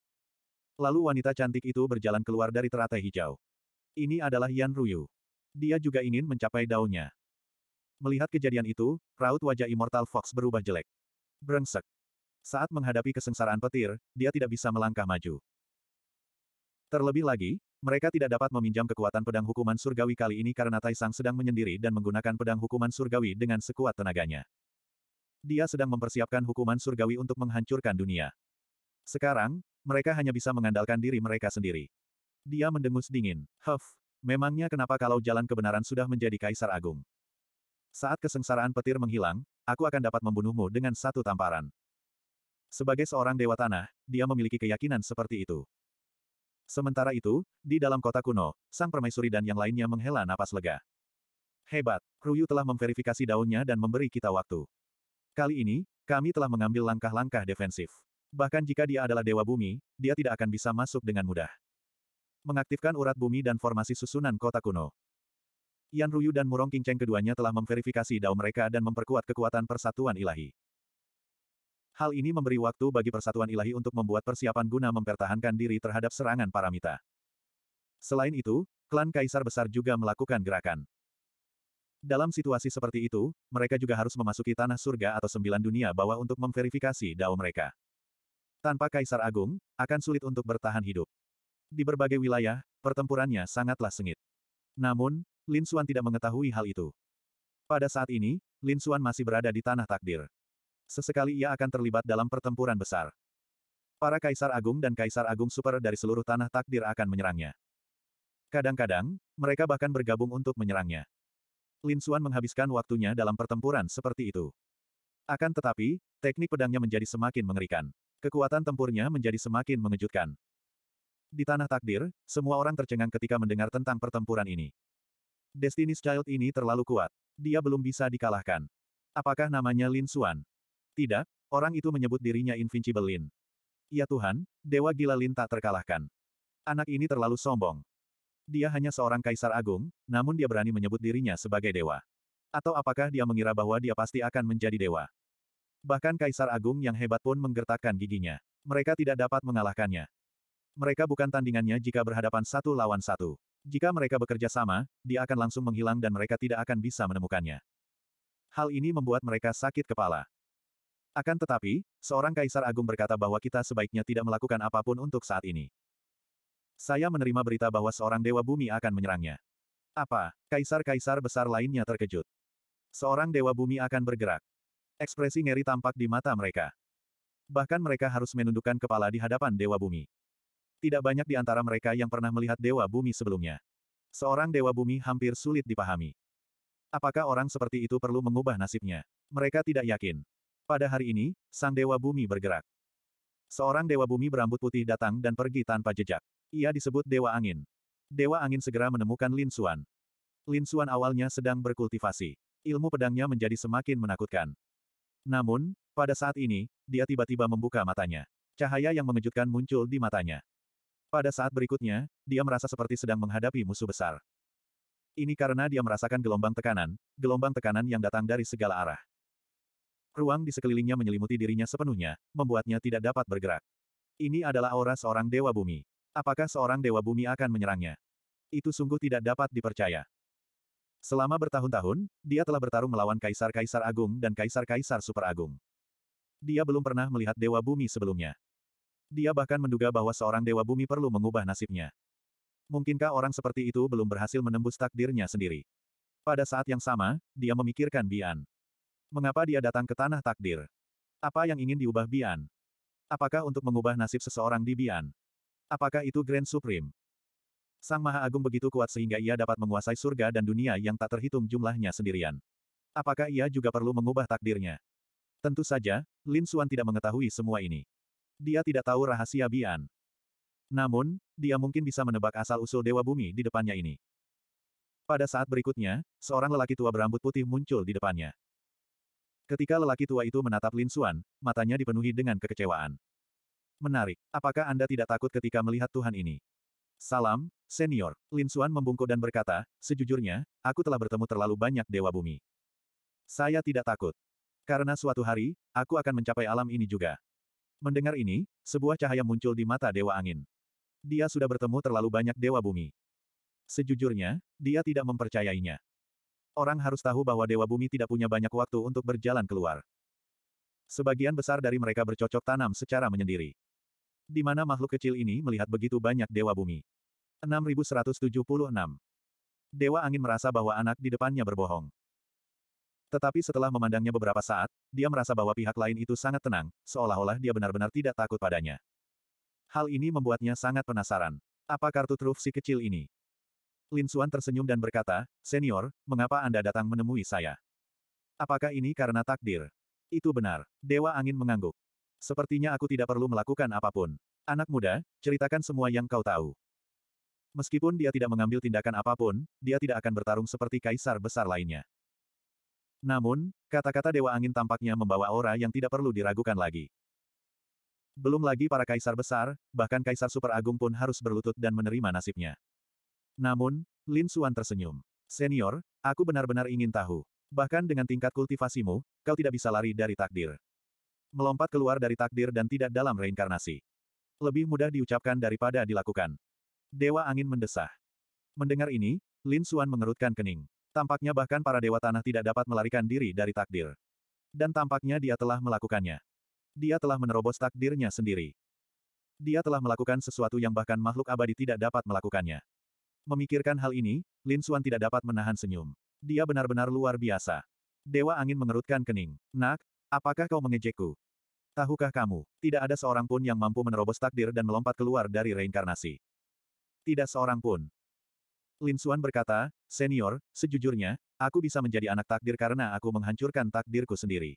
[SPEAKER 1] Lalu wanita cantik itu berjalan keluar dari teratai hijau. Ini adalah Yan Ruyu. Dia juga ingin mencapai daunnya. Melihat kejadian itu, raut wajah Immortal Fox berubah jelek. Brengsek. Saat menghadapi kesengsaraan petir, dia tidak bisa melangkah maju. Terlebih lagi, mereka tidak dapat meminjam kekuatan pedang hukuman surgawi kali ini karena Taisang sedang menyendiri dan menggunakan pedang hukuman surgawi dengan sekuat tenaganya. Dia sedang mempersiapkan hukuman surgawi untuk menghancurkan dunia. Sekarang, mereka hanya bisa mengandalkan diri mereka sendiri. Dia mendengus dingin. Huff, memangnya kenapa kalau jalan kebenaran sudah menjadi kaisar agung? Saat kesengsaraan petir menghilang, aku akan dapat membunuhmu dengan satu tamparan. Sebagai seorang dewa tanah, dia memiliki keyakinan seperti itu. Sementara itu, di dalam kota kuno, sang permaisuri dan yang lainnya menghela napas lega. Hebat, Ruyu telah memverifikasi daunnya dan memberi kita waktu. Kali ini, kami telah mengambil langkah-langkah defensif. Bahkan jika dia adalah dewa bumi, dia tidak akan bisa masuk dengan mudah. Mengaktifkan urat bumi dan formasi susunan kota kuno. Yan Ruyu dan Murong Kinceng keduanya telah memverifikasi dao mereka dan memperkuat kekuatan persatuan ilahi. Hal ini memberi waktu bagi persatuan ilahi untuk membuat persiapan guna mempertahankan diri terhadap serangan paramita. Selain itu, klan Kaisar Besar juga melakukan gerakan. Dalam situasi seperti itu, mereka juga harus memasuki tanah surga atau sembilan dunia bawah untuk memverifikasi dao mereka. Tanpa Kaisar Agung, akan sulit untuk bertahan hidup. Di berbagai wilayah, pertempurannya sangatlah sengit. Namun, Lin Xuan tidak mengetahui hal itu. Pada saat ini, Lin Xuan masih berada di tanah takdir. Sesekali ia akan terlibat dalam pertempuran besar. Para Kaisar Agung dan Kaisar Agung Super dari seluruh tanah takdir akan menyerangnya. Kadang-kadang, mereka bahkan bergabung untuk menyerangnya. Lin Xuan menghabiskan waktunya dalam pertempuran seperti itu. Akan tetapi, teknik pedangnya menjadi semakin mengerikan. Kekuatan tempurnya menjadi semakin mengejutkan. Di tanah takdir, semua orang tercengang ketika mendengar tentang pertempuran ini. Destiny's Child ini terlalu kuat. Dia belum bisa dikalahkan. Apakah namanya Lin Xuan? Tidak, orang itu menyebut dirinya Invincible Lin. Ya Tuhan, Dewa Gila Lin tak terkalahkan. Anak ini terlalu sombong. Dia hanya seorang kaisar agung, namun dia berani menyebut dirinya sebagai dewa. Atau apakah dia mengira bahwa dia pasti akan menjadi dewa? Bahkan kaisar agung yang hebat pun menggertakkan giginya. Mereka tidak dapat mengalahkannya. Mereka bukan tandingannya jika berhadapan satu lawan satu. Jika mereka bekerja sama, dia akan langsung menghilang dan mereka tidak akan bisa menemukannya. Hal ini membuat mereka sakit kepala. Akan tetapi, seorang kaisar agung berkata bahwa kita sebaiknya tidak melakukan apapun untuk saat ini. Saya menerima berita bahwa seorang dewa bumi akan menyerangnya. Apa? Kaisar-kaisar besar lainnya terkejut. Seorang dewa bumi akan bergerak. Ekspresi ngeri tampak di mata mereka. Bahkan mereka harus menundukkan kepala di hadapan dewa bumi. Tidak banyak di antara mereka yang pernah melihat dewa bumi sebelumnya. Seorang dewa bumi hampir sulit dipahami. Apakah orang seperti itu perlu mengubah nasibnya? Mereka tidak yakin. Pada hari ini, sang Dewa Bumi bergerak. Seorang Dewa Bumi berambut putih datang dan pergi tanpa jejak. Ia disebut Dewa Angin. Dewa Angin segera menemukan Lin Xuan. Lin Xuan awalnya sedang berkultivasi. Ilmu pedangnya menjadi semakin menakutkan. Namun, pada saat ini, dia tiba-tiba membuka matanya. Cahaya yang mengejutkan muncul di matanya. Pada saat berikutnya, dia merasa seperti sedang menghadapi musuh besar. Ini karena dia merasakan gelombang tekanan, gelombang tekanan yang datang dari segala arah. Ruang di sekelilingnya menyelimuti dirinya sepenuhnya, membuatnya tidak dapat bergerak. Ini adalah aura seorang dewa bumi. Apakah seorang dewa bumi akan menyerangnya? Itu sungguh tidak dapat dipercaya. Selama bertahun-tahun, dia telah bertarung melawan kaisar-kaisar agung dan kaisar-kaisar super agung. Dia belum pernah melihat dewa bumi sebelumnya. Dia bahkan menduga bahwa seorang dewa bumi perlu mengubah nasibnya. Mungkinkah orang seperti itu belum berhasil menembus takdirnya sendiri? Pada saat yang sama, dia memikirkan Bian. Mengapa dia datang ke tanah takdir? Apa yang ingin diubah Bian? Apakah untuk mengubah nasib seseorang di Bian? Apakah itu Grand Supreme? Sang Maha Agung begitu kuat sehingga ia dapat menguasai surga dan dunia yang tak terhitung jumlahnya sendirian. Apakah ia juga perlu mengubah takdirnya? Tentu saja, Lin Suan tidak mengetahui semua ini. Dia tidak tahu rahasia Bian. Namun, dia mungkin bisa menebak asal-usul Dewa Bumi di depannya ini. Pada saat berikutnya, seorang lelaki tua berambut putih muncul di depannya. Ketika lelaki tua itu menatap Lin Xuan, matanya dipenuhi dengan kekecewaan. Menarik, apakah Anda tidak takut ketika melihat Tuhan ini? Salam, senior. Lin Xuan membungkuk dan berkata, sejujurnya, aku telah bertemu terlalu banyak dewa bumi. Saya tidak takut. Karena suatu hari, aku akan mencapai alam ini juga. Mendengar ini, sebuah cahaya muncul di mata dewa angin. Dia sudah bertemu terlalu banyak dewa bumi. Sejujurnya, dia tidak mempercayainya. Orang harus tahu bahwa Dewa Bumi tidak punya banyak waktu untuk berjalan keluar. Sebagian besar dari mereka bercocok tanam secara menyendiri. Di mana makhluk kecil ini melihat begitu banyak Dewa Bumi. 6176. Dewa Angin merasa bahwa anak di depannya berbohong. Tetapi setelah memandangnya beberapa saat, dia merasa bahwa pihak lain itu sangat tenang, seolah-olah dia benar-benar tidak takut padanya. Hal ini membuatnya sangat penasaran. Apa kartu truf si kecil ini? Lin Suan tersenyum dan berkata, Senior, mengapa Anda datang menemui saya? Apakah ini karena takdir? Itu benar. Dewa Angin mengangguk. Sepertinya aku tidak perlu melakukan apapun. Anak muda, ceritakan semua yang kau tahu. Meskipun dia tidak mengambil tindakan apapun, dia tidak akan bertarung seperti kaisar besar lainnya. Namun, kata-kata Dewa Angin tampaknya membawa aura yang tidak perlu diragukan lagi. Belum lagi para kaisar besar, bahkan kaisar super agung pun harus berlutut dan menerima nasibnya. Namun, Lin Xuan tersenyum. Senior, aku benar-benar ingin tahu. Bahkan dengan tingkat kultivasimu, kau tidak bisa lari dari takdir. Melompat keluar dari takdir dan tidak dalam reinkarnasi. Lebih mudah diucapkan daripada dilakukan. Dewa angin mendesah. Mendengar ini, Lin Xuan mengerutkan kening. Tampaknya bahkan para dewa tanah tidak dapat melarikan diri dari takdir. Dan tampaknya dia telah melakukannya. Dia telah menerobos takdirnya sendiri. Dia telah melakukan sesuatu yang bahkan makhluk abadi tidak dapat melakukannya. Memikirkan hal ini, Lin Xuan tidak dapat menahan senyum. Dia benar-benar luar biasa. Dewa angin mengerutkan kening. Nak, apakah kau mengejekku? Tahukah kamu, tidak ada seorang pun yang mampu menerobos takdir dan melompat keluar dari reinkarnasi. Tidak seorang pun. Lin Xuan berkata, Senior, sejujurnya, aku bisa menjadi anak takdir karena aku menghancurkan takdirku sendiri.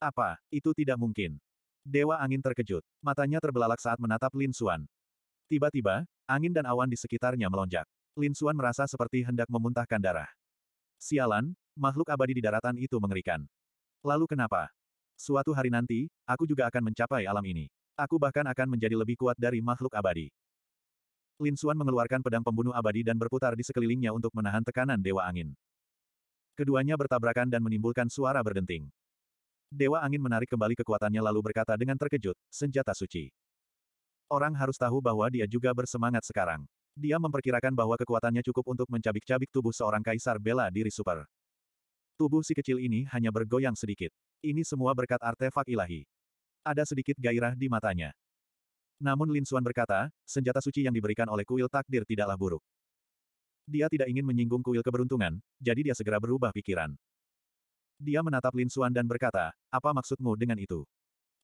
[SPEAKER 1] Apa, itu tidak mungkin. Dewa angin terkejut. Matanya terbelalak saat menatap Lin Xuan. Tiba-tiba, angin dan awan di sekitarnya melonjak. Lin Suan merasa seperti hendak memuntahkan darah. Sialan, makhluk abadi di daratan itu mengerikan. Lalu kenapa? Suatu hari nanti, aku juga akan mencapai alam ini. Aku bahkan akan menjadi lebih kuat dari makhluk abadi. Lin Suan mengeluarkan pedang pembunuh abadi dan berputar di sekelilingnya untuk menahan tekanan Dewa Angin. Keduanya bertabrakan dan menimbulkan suara berdenting. Dewa Angin menarik kembali kekuatannya lalu berkata dengan terkejut, senjata suci. Orang harus tahu bahwa dia juga bersemangat sekarang. Dia memperkirakan bahwa kekuatannya cukup untuk mencabik-cabik tubuh seorang kaisar bela diri super. Tubuh si kecil ini hanya bergoyang sedikit. Ini semua berkat artefak ilahi. Ada sedikit gairah di matanya. Namun Lin Suan berkata, senjata suci yang diberikan oleh kuil takdir tidaklah buruk. Dia tidak ingin menyinggung kuil keberuntungan, jadi dia segera berubah pikiran. Dia menatap Lin Suan dan berkata, apa maksudmu dengan itu?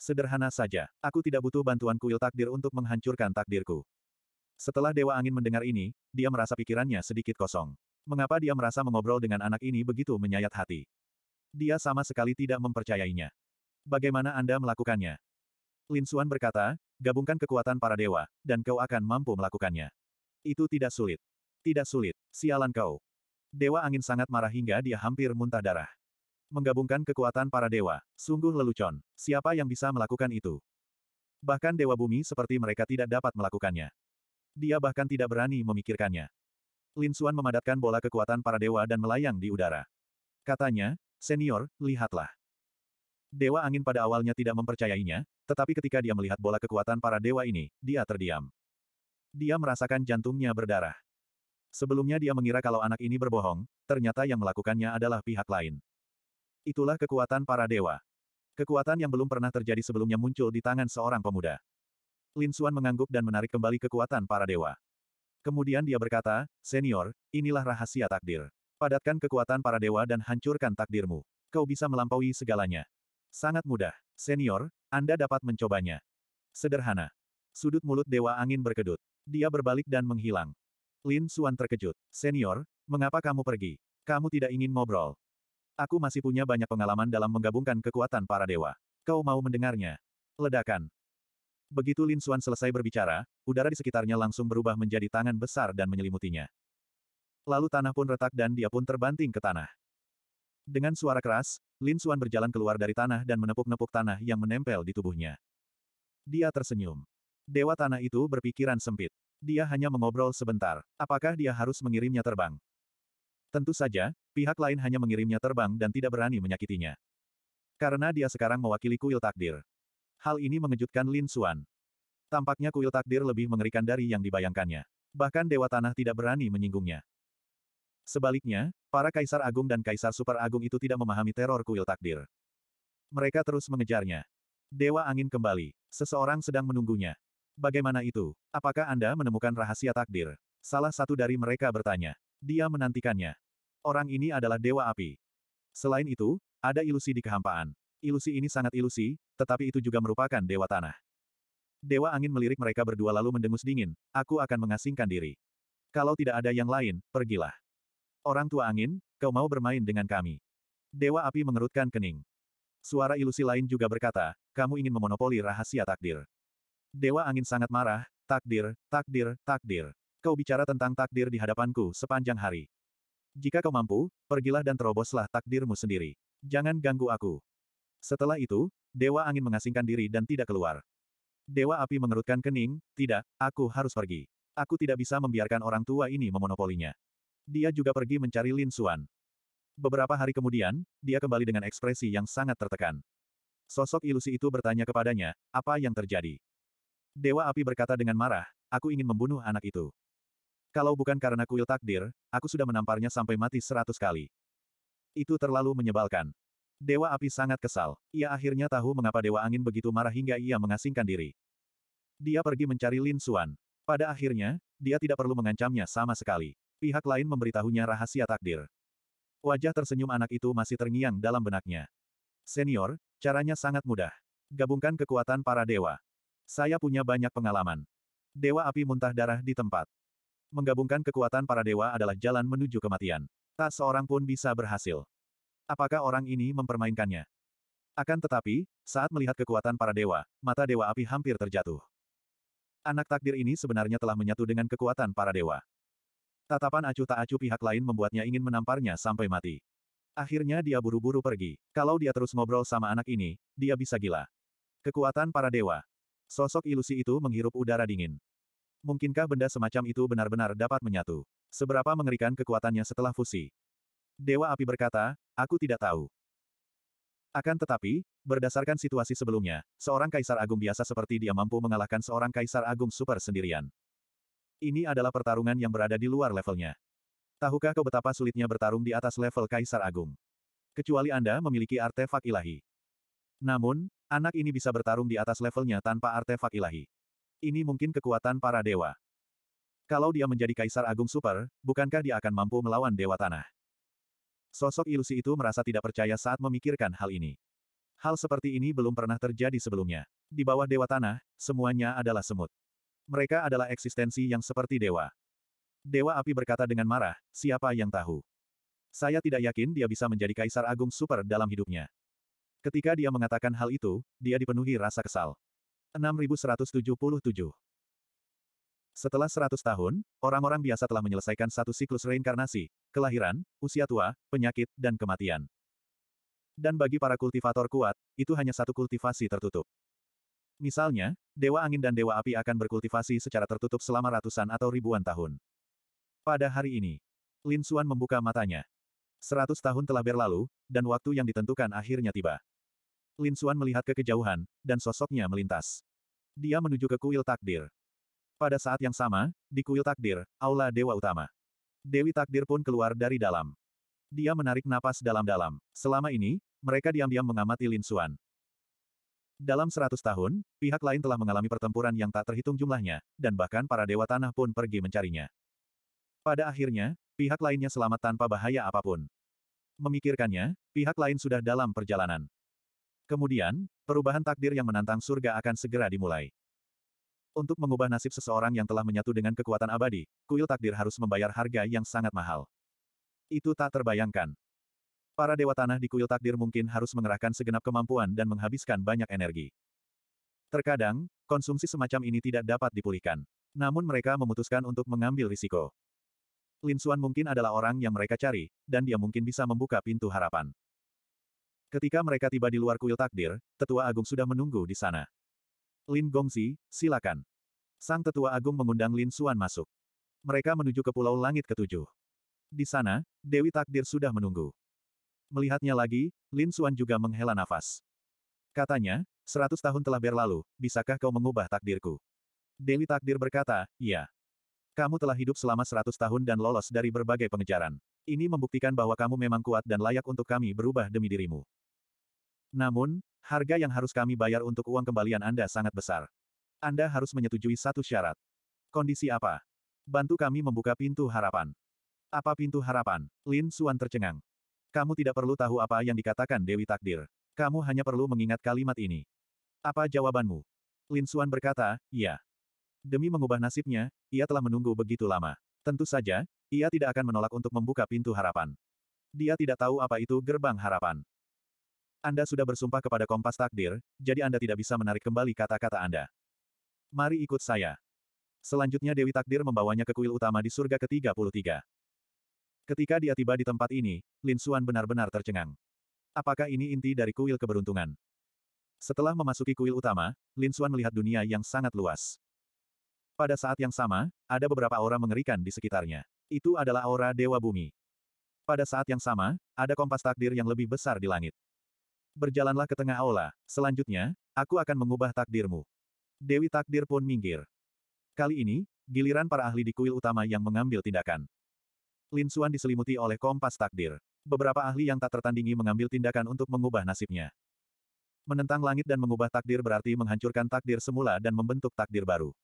[SPEAKER 1] Sederhana saja, aku tidak butuh bantuan kuil takdir untuk menghancurkan takdirku. Setelah Dewa Angin mendengar ini, dia merasa pikirannya sedikit kosong. Mengapa dia merasa mengobrol dengan anak ini begitu menyayat hati? Dia sama sekali tidak mempercayainya. Bagaimana Anda melakukannya? Lin Xuan berkata, gabungkan kekuatan para dewa, dan kau akan mampu melakukannya. Itu tidak sulit. Tidak sulit, sialan kau. Dewa angin sangat marah hingga dia hampir muntah darah. Menggabungkan kekuatan para dewa, sungguh lelucon. Siapa yang bisa melakukan itu? Bahkan dewa bumi seperti mereka tidak dapat melakukannya. Dia bahkan tidak berani memikirkannya. Lin Xuan memadatkan bola kekuatan para dewa dan melayang di udara. Katanya, senior, lihatlah. Dewa angin pada awalnya tidak mempercayainya, tetapi ketika dia melihat bola kekuatan para dewa ini, dia terdiam. Dia merasakan jantungnya berdarah. Sebelumnya dia mengira kalau anak ini berbohong, ternyata yang melakukannya adalah pihak lain. Itulah kekuatan para dewa. Kekuatan yang belum pernah terjadi sebelumnya muncul di tangan seorang pemuda. Lin Xuan mengangguk dan menarik kembali kekuatan para dewa. Kemudian dia berkata, Senior, inilah rahasia takdir. Padatkan kekuatan para dewa dan hancurkan takdirmu. Kau bisa melampaui segalanya. Sangat mudah. Senior, Anda dapat mencobanya. Sederhana. Sudut mulut dewa angin berkedut. Dia berbalik dan menghilang. Lin Xuan terkejut. Senior, mengapa kamu pergi? Kamu tidak ingin ngobrol. Aku masih punya banyak pengalaman dalam menggabungkan kekuatan para dewa. Kau mau mendengarnya? Ledakan. Begitu Lin Xuan selesai berbicara, udara di sekitarnya langsung berubah menjadi tangan besar dan menyelimutinya. Lalu tanah pun retak dan dia pun terbanting ke tanah. Dengan suara keras, Lin Xuan berjalan keluar dari tanah dan menepuk-nepuk tanah yang menempel di tubuhnya. Dia tersenyum. Dewa tanah itu berpikiran sempit. Dia hanya mengobrol sebentar. Apakah dia harus mengirimnya terbang? Tentu saja, Pihak lain hanya mengirimnya terbang dan tidak berani menyakitinya. Karena dia sekarang mewakili kuil takdir. Hal ini mengejutkan Lin Xuan. Tampaknya kuil takdir lebih mengerikan dari yang dibayangkannya. Bahkan Dewa Tanah tidak berani menyinggungnya. Sebaliknya, para Kaisar Agung dan Kaisar Super Agung itu tidak memahami teror kuil takdir. Mereka terus mengejarnya. Dewa Angin kembali. Seseorang sedang menunggunya. Bagaimana itu? Apakah Anda menemukan rahasia takdir? Salah satu dari mereka bertanya. Dia menantikannya. Orang ini adalah dewa api. Selain itu, ada ilusi di kehampaan. Ilusi ini sangat ilusi, tetapi itu juga merupakan dewa tanah. Dewa angin melirik mereka berdua lalu mendengus dingin, aku akan mengasingkan diri. Kalau tidak ada yang lain, pergilah. Orang tua angin, kau mau bermain dengan kami. Dewa api mengerutkan kening. Suara ilusi lain juga berkata, kamu ingin memonopoli rahasia takdir. Dewa angin sangat marah, takdir, takdir, takdir. Kau bicara tentang takdir di hadapanku sepanjang hari. Jika kau mampu, pergilah dan teroboslah takdirmu sendiri. Jangan ganggu aku. Setelah itu, Dewa Angin mengasingkan diri dan tidak keluar. Dewa Api mengerutkan kening, tidak, aku harus pergi. Aku tidak bisa membiarkan orang tua ini memonopolinya. Dia juga pergi mencari Lin Suan. Beberapa hari kemudian, dia kembali dengan ekspresi yang sangat tertekan. Sosok ilusi itu bertanya kepadanya, apa yang terjadi? Dewa Api berkata dengan marah, aku ingin membunuh anak itu. Kalau bukan karena kuil takdir, aku sudah menamparnya sampai mati seratus kali. Itu terlalu menyebalkan. Dewa api sangat kesal. Ia akhirnya tahu mengapa Dewa Angin begitu marah hingga ia mengasingkan diri. Dia pergi mencari Lin Xuan. Pada akhirnya, dia tidak perlu mengancamnya sama sekali. Pihak lain memberitahunya rahasia takdir. Wajah tersenyum anak itu masih terngiang dalam benaknya. Senior, caranya sangat mudah. Gabungkan kekuatan para dewa. Saya punya banyak pengalaman. Dewa api muntah darah di tempat. Menggabungkan kekuatan para dewa adalah jalan menuju kematian. Tak seorang pun bisa berhasil. Apakah orang ini mempermainkannya? Akan tetapi, saat melihat kekuatan para dewa, mata dewa api hampir terjatuh. Anak takdir ini sebenarnya telah menyatu dengan kekuatan para dewa. Tatapan acuh tak acuh pihak lain membuatnya ingin menamparnya sampai mati. Akhirnya dia buru-buru pergi. Kalau dia terus ngobrol sama anak ini, dia bisa gila. Kekuatan para dewa. Sosok ilusi itu menghirup udara dingin. Mungkinkah benda semacam itu benar-benar dapat menyatu? Seberapa mengerikan kekuatannya setelah fusi? Dewa api berkata, aku tidak tahu. Akan tetapi, berdasarkan situasi sebelumnya, seorang kaisar agung biasa seperti dia mampu mengalahkan seorang kaisar agung super sendirian. Ini adalah pertarungan yang berada di luar levelnya. Tahukah kau betapa sulitnya bertarung di atas level kaisar agung? Kecuali Anda memiliki artefak ilahi. Namun, anak ini bisa bertarung di atas levelnya tanpa artefak ilahi. Ini mungkin kekuatan para dewa. Kalau dia menjadi kaisar agung super, bukankah dia akan mampu melawan dewa tanah? Sosok ilusi itu merasa tidak percaya saat memikirkan hal ini. Hal seperti ini belum pernah terjadi sebelumnya. Di bawah dewa tanah, semuanya adalah semut. Mereka adalah eksistensi yang seperti dewa. Dewa api berkata dengan marah, siapa yang tahu? Saya tidak yakin dia bisa menjadi kaisar agung super dalam hidupnya. Ketika dia mengatakan hal itu, dia dipenuhi rasa kesal. 6177. Setelah 100 tahun, orang-orang biasa telah menyelesaikan satu siklus reinkarnasi, kelahiran, usia tua, penyakit, dan kematian. Dan bagi para kultivator kuat, itu hanya satu kultivasi tertutup. Misalnya, Dewa Angin dan Dewa Api akan berkultivasi secara tertutup selama ratusan atau ribuan tahun. Pada hari ini, Lin Xuan membuka matanya. Seratus tahun telah berlalu, dan waktu yang ditentukan akhirnya tiba. Lin Suan melihat ke kejauhan, dan sosoknya melintas. Dia menuju ke kuil takdir. Pada saat yang sama, di kuil takdir, aula dewa utama. Dewi takdir pun keluar dari dalam. Dia menarik napas dalam-dalam. Selama ini, mereka diam-diam mengamati Lin Suan. Dalam seratus tahun, pihak lain telah mengalami pertempuran yang tak terhitung jumlahnya, dan bahkan para dewa tanah pun pergi mencarinya. Pada akhirnya, pihak lainnya selamat tanpa bahaya apapun. Memikirkannya, pihak lain sudah dalam perjalanan. Kemudian, perubahan takdir yang menantang surga akan segera dimulai. Untuk mengubah nasib seseorang yang telah menyatu dengan kekuatan abadi, kuil takdir harus membayar harga yang sangat mahal. Itu tak terbayangkan. Para dewa tanah di kuil takdir mungkin harus mengerahkan segenap kemampuan dan menghabiskan banyak energi. Terkadang, konsumsi semacam ini tidak dapat dipulihkan. Namun mereka memutuskan untuk mengambil risiko. Lin Xuan mungkin adalah orang yang mereka cari, dan dia mungkin bisa membuka pintu harapan. Ketika mereka tiba di luar kuil takdir, Tetua Agung sudah menunggu di sana. Lin Gongzi, silakan. Sang Tetua Agung mengundang Lin Xuan masuk. Mereka menuju ke Pulau Langit Ketujuh. Di sana, Dewi Takdir sudah menunggu. Melihatnya lagi, Lin Xuan juga menghela nafas. Katanya, seratus tahun telah berlalu, bisakah kau mengubah takdirku? Dewi Takdir berkata, iya. Kamu telah hidup selama seratus tahun dan lolos dari berbagai pengejaran. Ini membuktikan bahwa kamu memang kuat dan layak untuk kami berubah demi dirimu. Namun, harga yang harus kami bayar untuk uang kembalian Anda sangat besar. Anda harus menyetujui satu syarat. Kondisi apa? Bantu kami membuka pintu harapan. Apa pintu harapan? Lin Suan tercengang. Kamu tidak perlu tahu apa yang dikatakan Dewi Takdir. Kamu hanya perlu mengingat kalimat ini. Apa jawabanmu? Lin Suan berkata, ya. Demi mengubah nasibnya, ia telah menunggu begitu lama. Tentu saja, ia tidak akan menolak untuk membuka pintu harapan. Dia tidak tahu apa itu gerbang harapan. Anda sudah bersumpah kepada kompas takdir, jadi Anda tidak bisa menarik kembali kata-kata Anda. Mari ikut saya. Selanjutnya Dewi Takdir membawanya ke kuil utama di surga ke-33. Ketika dia tiba di tempat ini, Lin Xuan benar-benar tercengang. Apakah ini inti dari kuil keberuntungan? Setelah memasuki kuil utama, Lin Xuan melihat dunia yang sangat luas. Pada saat yang sama, ada beberapa aura mengerikan di sekitarnya. Itu adalah aura Dewa Bumi. Pada saat yang sama, ada kompas takdir yang lebih besar di langit. Berjalanlah ke tengah aula, selanjutnya, aku akan mengubah takdirmu. Dewi takdir pun minggir. Kali ini, giliran para ahli di kuil utama yang mengambil tindakan. Lin Xuan diselimuti oleh kompas takdir. Beberapa ahli yang tak tertandingi mengambil tindakan untuk mengubah nasibnya. Menentang langit dan mengubah takdir berarti menghancurkan takdir semula dan membentuk takdir baru.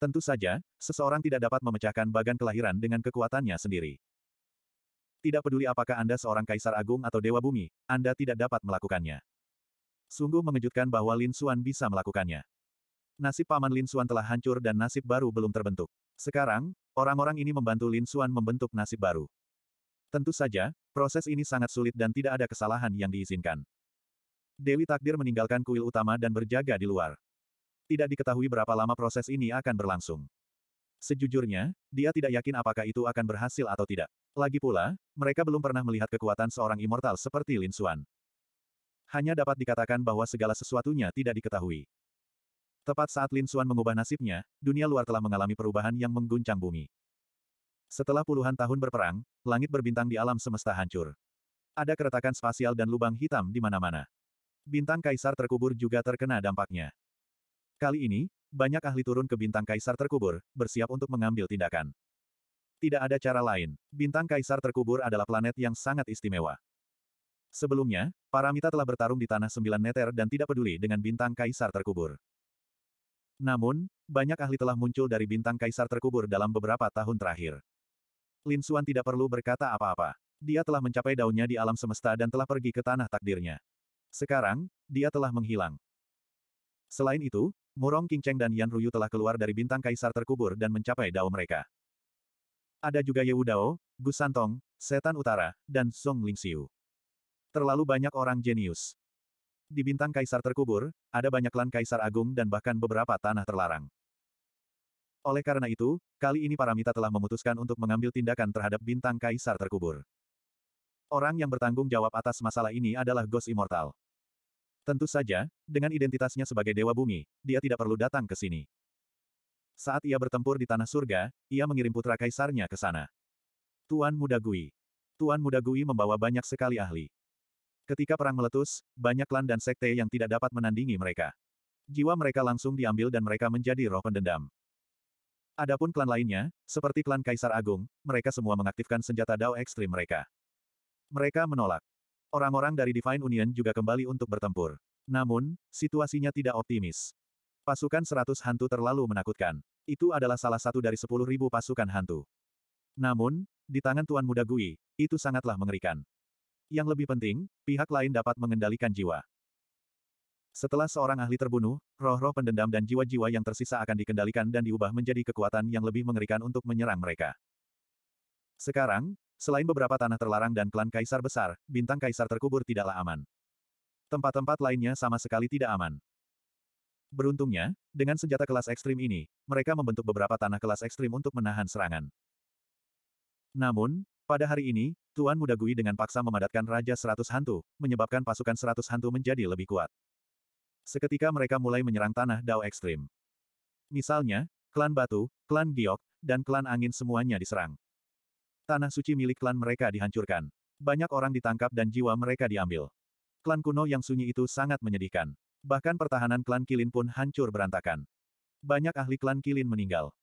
[SPEAKER 1] Tentu saja, seseorang tidak dapat memecahkan bagan kelahiran dengan kekuatannya sendiri. Tidak peduli apakah Anda seorang kaisar agung atau dewa bumi, Anda tidak dapat melakukannya. Sungguh mengejutkan bahwa Lin Xuan bisa melakukannya. Nasib paman Lin Xuan telah hancur dan nasib baru belum terbentuk. Sekarang, orang-orang ini membantu Lin Xuan membentuk nasib baru. Tentu saja, proses ini sangat sulit dan tidak ada kesalahan yang diizinkan. Dewi Takdir meninggalkan kuil utama dan berjaga di luar. Tidak diketahui berapa lama proses ini akan berlangsung. Sejujurnya, dia tidak yakin apakah itu akan berhasil atau tidak. Lagi pula, mereka belum pernah melihat kekuatan seorang immortal seperti Lin Xuan. Hanya dapat dikatakan bahwa segala sesuatunya tidak diketahui. Tepat saat Lin Xuan mengubah nasibnya, dunia luar telah mengalami perubahan yang mengguncang bumi. Setelah puluhan tahun berperang, langit berbintang di alam semesta hancur. Ada keretakan spasial dan lubang hitam di mana-mana. Bintang kaisar terkubur juga terkena dampaknya. Kali ini, banyak ahli turun ke bintang kaisar terkubur, bersiap untuk mengambil tindakan. Tidak ada cara lain, bintang kaisar terkubur adalah planet yang sangat istimewa. Sebelumnya, Paramita telah bertarung di tanah sembilan meter dan tidak peduli dengan bintang kaisar terkubur. Namun, banyak ahli telah muncul dari bintang kaisar terkubur dalam beberapa tahun terakhir. Lin Xuan tidak perlu berkata apa-apa. Dia telah mencapai daunnya di alam semesta dan telah pergi ke tanah takdirnya. Sekarang, dia telah menghilang. Selain itu, Murong Qingcheng dan Yan Ruyu telah keluar dari bintang kaisar terkubur dan mencapai dao mereka. Ada juga Ye Dao, Gu Santong, Setan Utara, dan Song Lingxiu. Terlalu banyak orang jenius. Di bintang kaisar terkubur, ada banyak klan kaisar agung dan bahkan beberapa tanah terlarang. Oleh karena itu, kali ini Paramita telah memutuskan untuk mengambil tindakan terhadap bintang kaisar terkubur. Orang yang bertanggung jawab atas masalah ini adalah Ghost Immortal. Tentu saja, dengan identitasnya sebagai Dewa Bumi, dia tidak perlu datang ke sini. Saat ia bertempur di Tanah Surga, ia mengirim putra kaisarnya ke sana. Tuan Muda Gui. Tuan Muda Gui membawa banyak sekali ahli. Ketika perang meletus, banyak klan dan sekte yang tidak dapat menandingi mereka. Jiwa mereka langsung diambil dan mereka menjadi roh pendendam. Adapun klan lainnya, seperti klan Kaisar Agung, mereka semua mengaktifkan senjata Dao ekstrim mereka. Mereka menolak. Orang-orang dari Divine Union juga kembali untuk bertempur. Namun, situasinya tidak optimis. Pasukan seratus hantu terlalu menakutkan. Itu adalah salah satu dari sepuluh ribu pasukan hantu. Namun, di tangan Tuan Muda Gui, itu sangatlah mengerikan. Yang lebih penting, pihak lain dapat mengendalikan jiwa. Setelah seorang ahli terbunuh, roh-roh pendendam dan jiwa-jiwa yang tersisa akan dikendalikan dan diubah menjadi kekuatan yang lebih mengerikan untuk menyerang mereka. Sekarang, Selain beberapa tanah terlarang dan klan kaisar besar, bintang kaisar terkubur tidaklah aman. Tempat-tempat lainnya sama sekali tidak aman. Beruntungnya, dengan senjata kelas ekstrim ini, mereka membentuk beberapa tanah kelas ekstrim untuk menahan serangan. Namun, pada hari ini, Tuan Muda Gui dengan paksa memadatkan Raja Seratus Hantu, menyebabkan pasukan Seratus Hantu menjadi lebih kuat. Seketika mereka mulai menyerang tanah Dao ekstrim. Misalnya, klan batu, klan giok, dan klan angin semuanya diserang. Tanah suci milik klan mereka dihancurkan. Banyak orang ditangkap dan jiwa mereka diambil. Klan kuno yang sunyi itu sangat menyedihkan. Bahkan pertahanan klan Kilin pun hancur berantakan. Banyak ahli klan Kilin meninggal.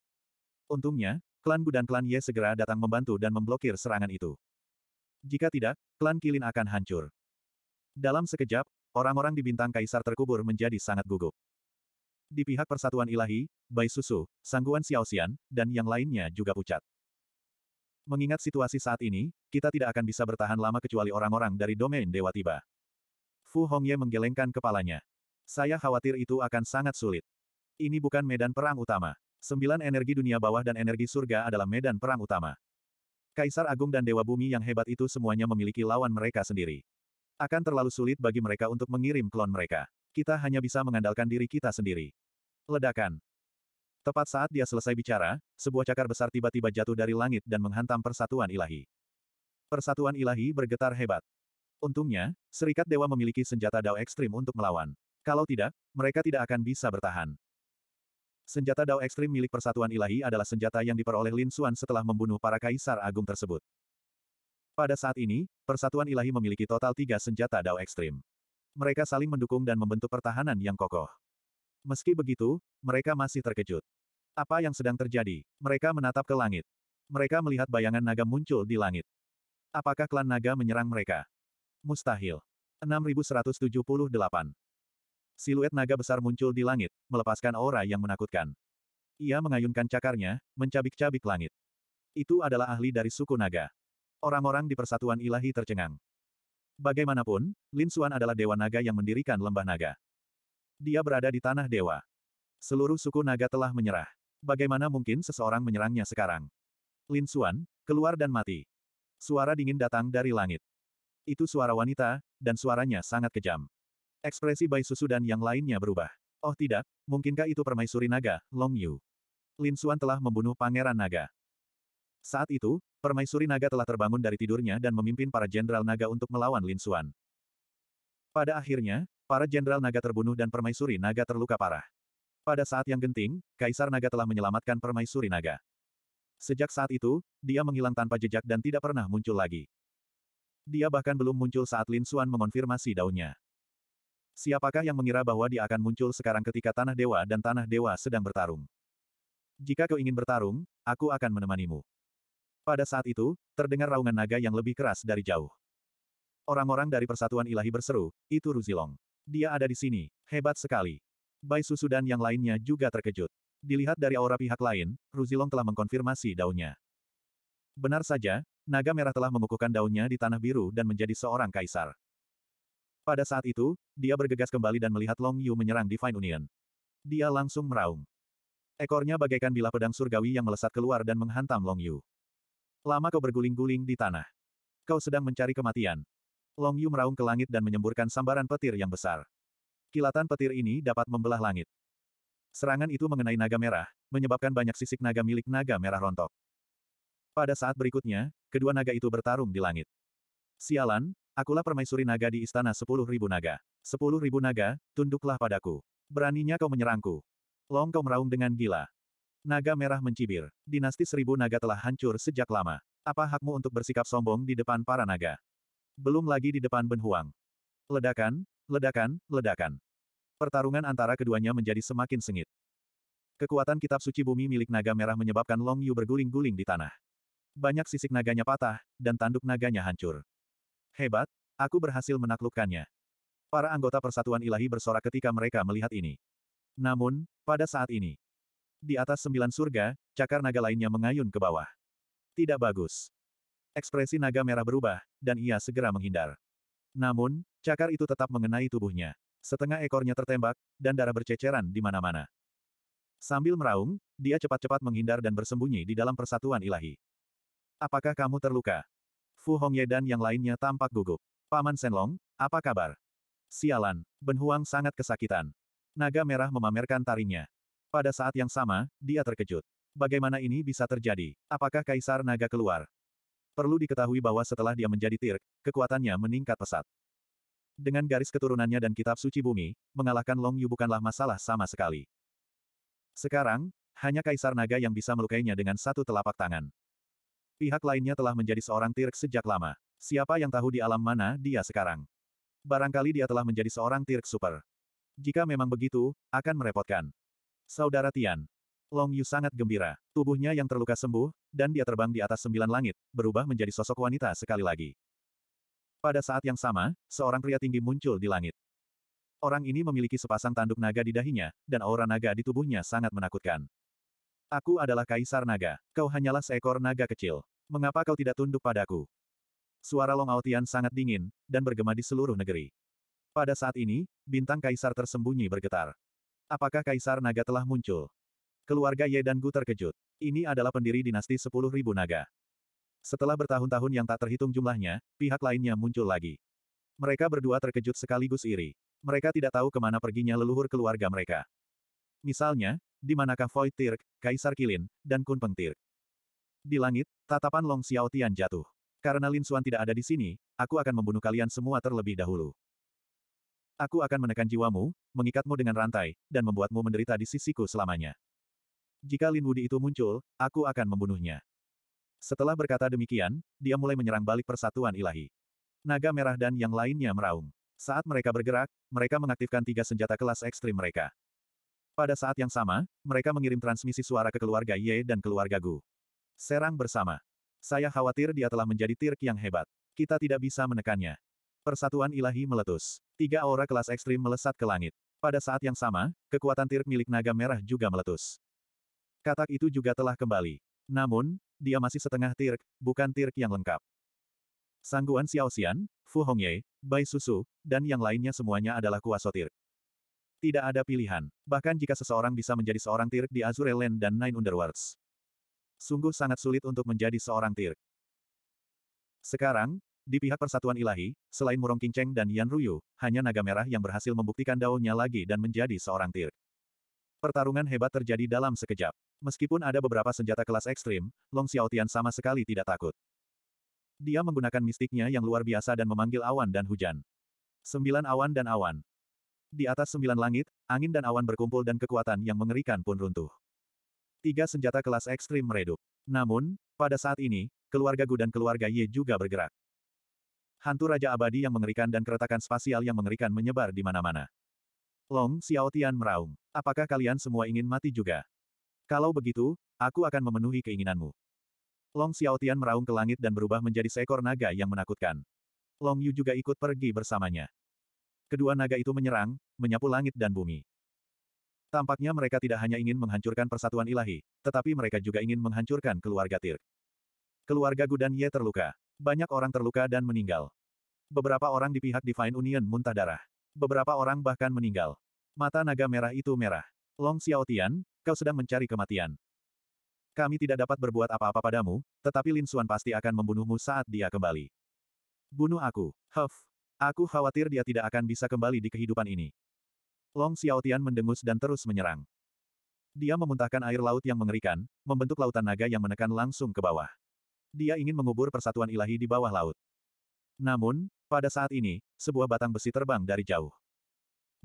[SPEAKER 1] Untungnya, klan Bu dan klan Ye segera datang membantu dan memblokir serangan itu. Jika tidak, klan Kilin akan hancur. Dalam sekejap, orang-orang di bintang kaisar terkubur menjadi sangat gugup. Di pihak Persatuan Ilahi, Bai Susu, Sangguan Xiao Xian, dan yang lainnya juga pucat. Mengingat situasi saat ini, kita tidak akan bisa bertahan lama kecuali orang-orang dari domain dewa tiba. Fu Hongye menggelengkan kepalanya. Saya khawatir itu akan sangat sulit. Ini bukan medan perang utama. Sembilan energi dunia bawah dan energi surga adalah medan perang utama. Kaisar Agung dan Dewa Bumi yang hebat itu semuanya memiliki lawan mereka sendiri. Akan terlalu sulit bagi mereka untuk mengirim klon mereka. Kita hanya bisa mengandalkan diri kita sendiri. Ledakan. Tepat saat dia selesai bicara, sebuah cakar besar tiba-tiba jatuh dari langit dan menghantam persatuan ilahi. Persatuan ilahi bergetar hebat. Untungnya, Serikat Dewa memiliki senjata Dao ekstrim untuk melawan. Kalau tidak, mereka tidak akan bisa bertahan. Senjata Dao ekstrim milik Persatuan Ilahi adalah senjata yang diperoleh Lin Xuan setelah membunuh para kaisar agung tersebut. Pada saat ini, Persatuan Ilahi memiliki total tiga senjata Dao ekstrim. Mereka saling mendukung dan membentuk pertahanan yang kokoh. Meski begitu, mereka masih terkejut. Apa yang sedang terjadi? Mereka menatap ke langit. Mereka melihat bayangan naga muncul di langit. Apakah klan naga menyerang mereka? Mustahil. 6178. Siluet naga besar muncul di langit, melepaskan aura yang menakutkan. Ia mengayunkan cakarnya, mencabik-cabik langit. Itu adalah ahli dari suku naga. Orang-orang di persatuan ilahi tercengang. Bagaimanapun, Lin Xuan adalah dewa naga yang mendirikan lembah naga. Dia berada di tanah dewa. Seluruh suku naga telah menyerah. Bagaimana mungkin seseorang menyerangnya sekarang? Lin Xuan, keluar dan mati. Suara dingin datang dari langit. Itu suara wanita, dan suaranya sangat kejam. Ekspresi Bai Susu dan yang lainnya berubah. Oh tidak, mungkinkah itu permaisuri naga, Long Yu? Lin Xuan telah membunuh pangeran naga. Saat itu, permaisuri naga telah terbangun dari tidurnya dan memimpin para jenderal naga untuk melawan Lin Xuan. Pada akhirnya, para jenderal naga terbunuh dan permaisuri naga terluka parah. Pada saat yang genting, Kaisar Naga telah menyelamatkan Permaisuri Naga. Sejak saat itu, dia menghilang tanpa jejak dan tidak pernah muncul lagi. Dia bahkan belum muncul saat Lin Suan mengonfirmasi daunnya. Siapakah yang mengira bahwa dia akan muncul sekarang ketika Tanah Dewa dan Tanah Dewa sedang bertarung? Jika kau ingin bertarung, aku akan menemanimu. Pada saat itu, terdengar raungan naga yang lebih keras dari jauh. Orang-orang dari Persatuan Ilahi berseru, itu Ruzilong. Dia ada di sini, hebat sekali. Bai Susu dan yang lainnya juga terkejut. Dilihat dari aura pihak lain, Ruzilong telah mengkonfirmasi daunnya. Benar saja, naga merah telah mengukuhkan daunnya di Tanah Biru dan menjadi seorang kaisar. Pada saat itu, dia bergegas kembali dan melihat Long Yu menyerang Divine Union. Dia langsung meraung. Ekornya bagaikan bilah pedang surgawi yang melesat keluar dan menghantam Long Yu. Lama kau berguling-guling di tanah. Kau sedang mencari kematian. Long Yu meraung ke langit dan menyemburkan sambaran petir yang besar. Kilatan petir ini dapat membelah langit. Serangan itu mengenai naga merah, menyebabkan banyak sisik naga milik naga merah rontok. Pada saat berikutnya, kedua naga itu bertarung di langit. Sialan, akulah permaisuri naga di istana sepuluh ribu naga. Sepuluh ribu naga, tunduklah padaku. Beraninya kau menyerangku. Long kau meraung dengan gila. Naga merah mencibir. Dinasti seribu naga telah hancur sejak lama. Apa hakmu untuk bersikap sombong di depan para naga? Belum lagi di depan Ben Huang. Ledakan, Ledakan, ledakan. Pertarungan antara keduanya menjadi semakin sengit. Kekuatan kitab suci bumi milik naga merah menyebabkan Long Yu berguling-guling di tanah. Banyak sisik naganya patah, dan tanduk naganya hancur. Hebat, aku berhasil menaklukkannya. Para anggota persatuan ilahi bersorak ketika mereka melihat ini. Namun, pada saat ini, di atas sembilan surga, cakar naga lainnya mengayun ke bawah. Tidak bagus. Ekspresi naga merah berubah, dan ia segera menghindar. Namun, Cakar itu tetap mengenai tubuhnya. Setengah ekornya tertembak, dan darah berceceran di mana-mana. Sambil meraung, dia cepat-cepat menghindar dan bersembunyi di dalam persatuan ilahi. Apakah kamu terluka? Fu Hongye dan yang lainnya tampak gugup. Paman Senlong, apa kabar? Sialan, Ben Huang sangat kesakitan. Naga merah memamerkan taringnya. Pada saat yang sama, dia terkejut. Bagaimana ini bisa terjadi? Apakah Kaisar Naga keluar? Perlu diketahui bahwa setelah dia menjadi tir, kekuatannya meningkat pesat dengan garis keturunannya dan kitab suci bumi, mengalahkan Long Yu bukanlah masalah sama sekali. Sekarang, hanya Kaisar Naga yang bisa melukainya dengan satu telapak tangan. Pihak lainnya telah menjadi seorang tirk sejak lama. Siapa yang tahu di alam mana dia sekarang? Barangkali dia telah menjadi seorang tirk super. Jika memang begitu, akan merepotkan. Saudara Tian. Long Yu sangat gembira. Tubuhnya yang terluka sembuh, dan dia terbang di atas sembilan langit, berubah menjadi sosok wanita sekali lagi. Pada saat yang sama, seorang pria tinggi muncul di langit. Orang ini memiliki sepasang tanduk naga di dahinya, dan aura naga di tubuhnya sangat menakutkan. Aku adalah Kaisar Naga. Kau hanyalah seekor naga kecil. Mengapa kau tidak tunduk padaku? Suara Long Aotian sangat dingin, dan bergema di seluruh negeri. Pada saat ini, bintang Kaisar tersembunyi bergetar. Apakah Kaisar Naga telah muncul? Keluarga Ye dan Gu terkejut. Ini adalah pendiri dinasti 10.000 naga. Setelah bertahun-tahun yang tak terhitung jumlahnya, pihak lainnya muncul lagi. Mereka berdua terkejut sekaligus iri. Mereka tidak tahu kemana perginya leluhur keluarga mereka. Misalnya, di manakah Void Tirk, Kaisar Kilin, dan Kunpeng Tirk. Di langit, tatapan Long Xiao Tian jatuh. Karena Lin Xuan tidak ada di sini, aku akan membunuh kalian semua terlebih dahulu. Aku akan menekan jiwamu, mengikatmu dengan rantai, dan membuatmu menderita di sisiku selamanya. Jika Lin Wudi itu muncul, aku akan membunuhnya. Setelah berkata demikian, dia mulai menyerang balik persatuan ilahi. Naga merah dan yang lainnya meraung. Saat mereka bergerak, mereka mengaktifkan tiga senjata kelas ekstrim mereka. Pada saat yang sama, mereka mengirim transmisi suara ke keluarga Ye dan keluarga Gu. Serang bersama. Saya khawatir dia telah menjadi tirk yang hebat. Kita tidak bisa menekannya. Persatuan ilahi meletus. Tiga aura kelas ekstrim melesat ke langit. Pada saat yang sama, kekuatan tirk milik naga merah juga meletus. Katak itu juga telah kembali. Namun, dia masih setengah tirk, bukan tirk yang lengkap. Sangguan Xiao Xian, Fu Hongye, Bai Susu, dan yang lainnya semuanya adalah kuasa tirk. Tidak ada pilihan, bahkan jika seseorang bisa menjadi seorang tirk di Azure Land dan Nine Underworlds. Sungguh sangat sulit untuk menjadi seorang tirk. Sekarang, di pihak Persatuan Ilahi, selain Murong Cheng dan Yan Ruyu, hanya naga merah yang berhasil membuktikan daunnya lagi dan menjadi seorang tirk. Pertarungan hebat terjadi dalam sekejap. Meskipun ada beberapa senjata kelas ekstrim, Long Xiaotian sama sekali tidak takut. Dia menggunakan mistiknya yang luar biasa dan memanggil awan dan hujan. Sembilan awan dan awan. Di atas sembilan langit, angin dan awan berkumpul dan kekuatan yang mengerikan pun runtuh. Tiga senjata kelas ekstrim meredup. Namun, pada saat ini, keluarga Gu dan keluarga Ye juga bergerak. Hantu Raja Abadi yang mengerikan dan keretakan spasial yang mengerikan menyebar di mana-mana. Long Xiaotian meraung. Apakah kalian semua ingin mati juga? Kalau begitu, aku akan memenuhi keinginanmu. Long Xiaotian meraung ke langit dan berubah menjadi seekor naga yang menakutkan. Long Yu juga ikut pergi bersamanya. Kedua naga itu menyerang, menyapu langit dan bumi. Tampaknya mereka tidak hanya ingin menghancurkan persatuan ilahi, tetapi mereka juga ingin menghancurkan keluarga Tir. Keluarga Gudan Ye terluka. Banyak orang terluka dan meninggal. Beberapa orang di pihak Divine Union muntah darah. Beberapa orang bahkan meninggal. Mata naga merah itu merah. Long Xiaotian, Kau sedang mencari kematian. Kami tidak dapat berbuat apa-apa padamu, tetapi Lin Xuan pasti akan membunuhmu saat dia kembali. Bunuh aku, Huff. Aku khawatir dia tidak akan bisa kembali di kehidupan ini. Long Xiaotian mendengus dan terus menyerang. Dia memuntahkan air laut yang mengerikan, membentuk lautan naga yang menekan langsung ke bawah. Dia ingin mengubur persatuan ilahi di bawah laut. Namun, pada saat ini, sebuah batang besi terbang dari jauh.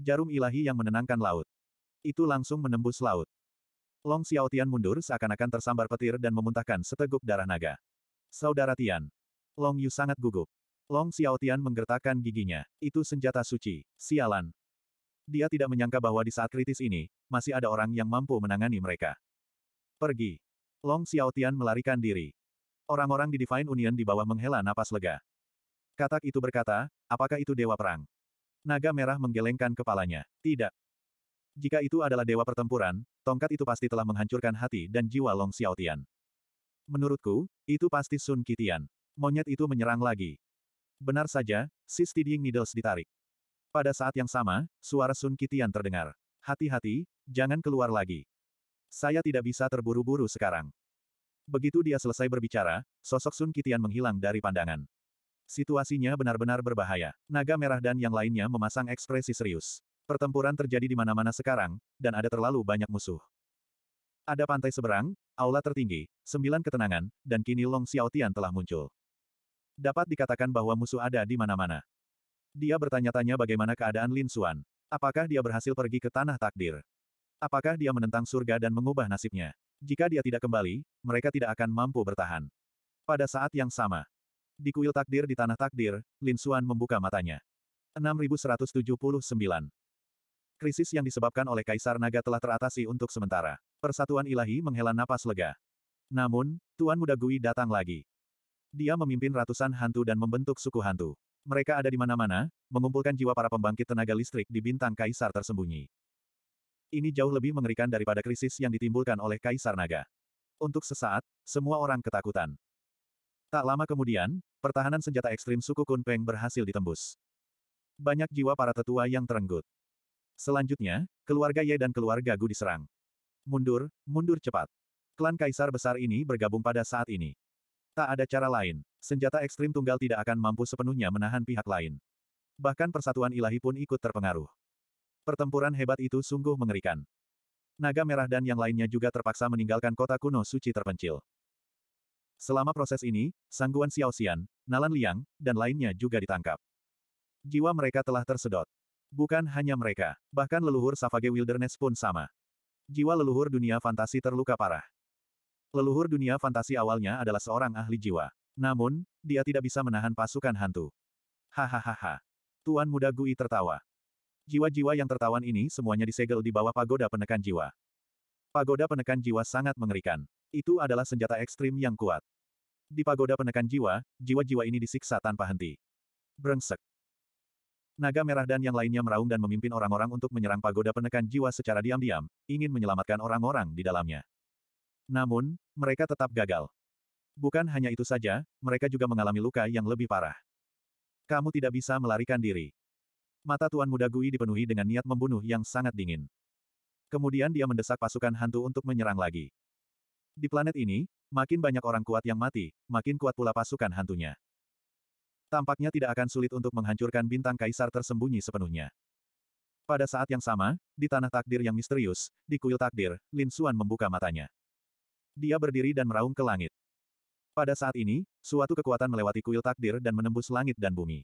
[SPEAKER 1] Jarum ilahi yang menenangkan laut. Itu langsung menembus laut. Long Xiaotian mundur seakan-akan tersambar petir dan memuntahkan seteguk darah naga. Saudara Tian. Long Yu sangat gugup. Long Xiaotian menggertakkan giginya. Itu senjata suci. Sialan. Dia tidak menyangka bahwa di saat kritis ini, masih ada orang yang mampu menangani mereka. Pergi. Long Xiaotian melarikan diri. Orang-orang di Divine Union di bawah menghela napas lega. Katak itu berkata, apakah itu dewa perang? Naga merah menggelengkan kepalanya. Tidak. Jika itu adalah dewa pertempuran, tongkat itu pasti telah menghancurkan hati dan jiwa Long Xiaotian. Menurutku, itu pasti Sun Kitian. Monyet itu menyerang lagi. Benar saja, si Steadying Needles ditarik. Pada saat yang sama, suara Sun Kitian terdengar. Hati-hati, jangan keluar lagi. Saya tidak bisa terburu-buru sekarang. Begitu dia selesai berbicara, sosok Sun Kitian menghilang dari pandangan. Situasinya benar-benar berbahaya. Naga merah dan yang lainnya memasang ekspresi serius. Pertempuran terjadi di mana-mana sekarang, dan ada terlalu banyak musuh. Ada pantai seberang, aula tertinggi, sembilan ketenangan, dan kini Long Xiaotian telah muncul. Dapat dikatakan bahwa musuh ada di mana-mana. Dia bertanya-tanya bagaimana keadaan Lin Xuan. Apakah dia berhasil pergi ke tanah takdir? Apakah dia menentang surga dan mengubah nasibnya? Jika dia tidak kembali, mereka tidak akan mampu bertahan. Pada saat yang sama, di kuil takdir di tanah takdir, Lin Xuan membuka matanya. 6179 Krisis yang disebabkan oleh Kaisar Naga telah teratasi untuk sementara. Persatuan ilahi menghela napas lega. Namun, Tuan Muda Gui datang lagi. Dia memimpin ratusan hantu dan membentuk suku hantu. Mereka ada di mana-mana, mengumpulkan jiwa para pembangkit tenaga listrik di bintang Kaisar tersembunyi. Ini jauh lebih mengerikan daripada krisis yang ditimbulkan oleh Kaisar Naga. Untuk sesaat, semua orang ketakutan. Tak lama kemudian, pertahanan senjata ekstrim suku Kunpeng berhasil ditembus. Banyak jiwa para tetua yang terenggut. Selanjutnya, keluarga Ye dan keluarga Gu diserang. Mundur, mundur cepat. Klan Kaisar besar ini bergabung pada saat ini. Tak ada cara lain, senjata ekstrim tunggal tidak akan mampu sepenuhnya menahan pihak lain. Bahkan persatuan ilahi pun ikut terpengaruh. Pertempuran hebat itu sungguh mengerikan. Naga Merah dan yang lainnya juga terpaksa meninggalkan kota kuno suci terpencil. Selama proses ini, Sangguan Xiao Xian, Nalan Liang, dan lainnya juga ditangkap. Jiwa mereka telah tersedot. Bukan hanya mereka, bahkan leluhur Savage Wilderness pun sama. Jiwa leluhur dunia fantasi terluka parah. Leluhur dunia fantasi awalnya adalah seorang ahli jiwa. Namun, dia tidak bisa menahan pasukan hantu. Hahaha. Tuan muda Gui tertawa. Jiwa-jiwa yang tertawan ini semuanya disegel di bawah pagoda penekan jiwa. Pagoda penekan jiwa sangat mengerikan. Itu adalah senjata ekstrim yang kuat. Di pagoda penekan jiwa, jiwa-jiwa ini disiksa tanpa henti. Brengsek. Naga merah dan yang lainnya meraung dan memimpin orang-orang untuk menyerang pagoda penekan jiwa secara diam-diam, ingin menyelamatkan orang-orang di dalamnya. Namun, mereka tetap gagal. Bukan hanya itu saja, mereka juga mengalami luka yang lebih parah. Kamu tidak bisa melarikan diri. Mata Tuan Muda Gui dipenuhi dengan niat membunuh yang sangat dingin. Kemudian dia mendesak pasukan hantu untuk menyerang lagi. Di planet ini, makin banyak orang kuat yang mati, makin kuat pula pasukan hantunya. Tampaknya tidak akan sulit untuk menghancurkan bintang kaisar tersembunyi sepenuhnya. Pada saat yang sama, di tanah takdir yang misterius, di kuil takdir, Lin Suan membuka matanya. Dia berdiri dan meraung ke langit. Pada saat ini, suatu kekuatan melewati kuil takdir dan menembus langit dan bumi.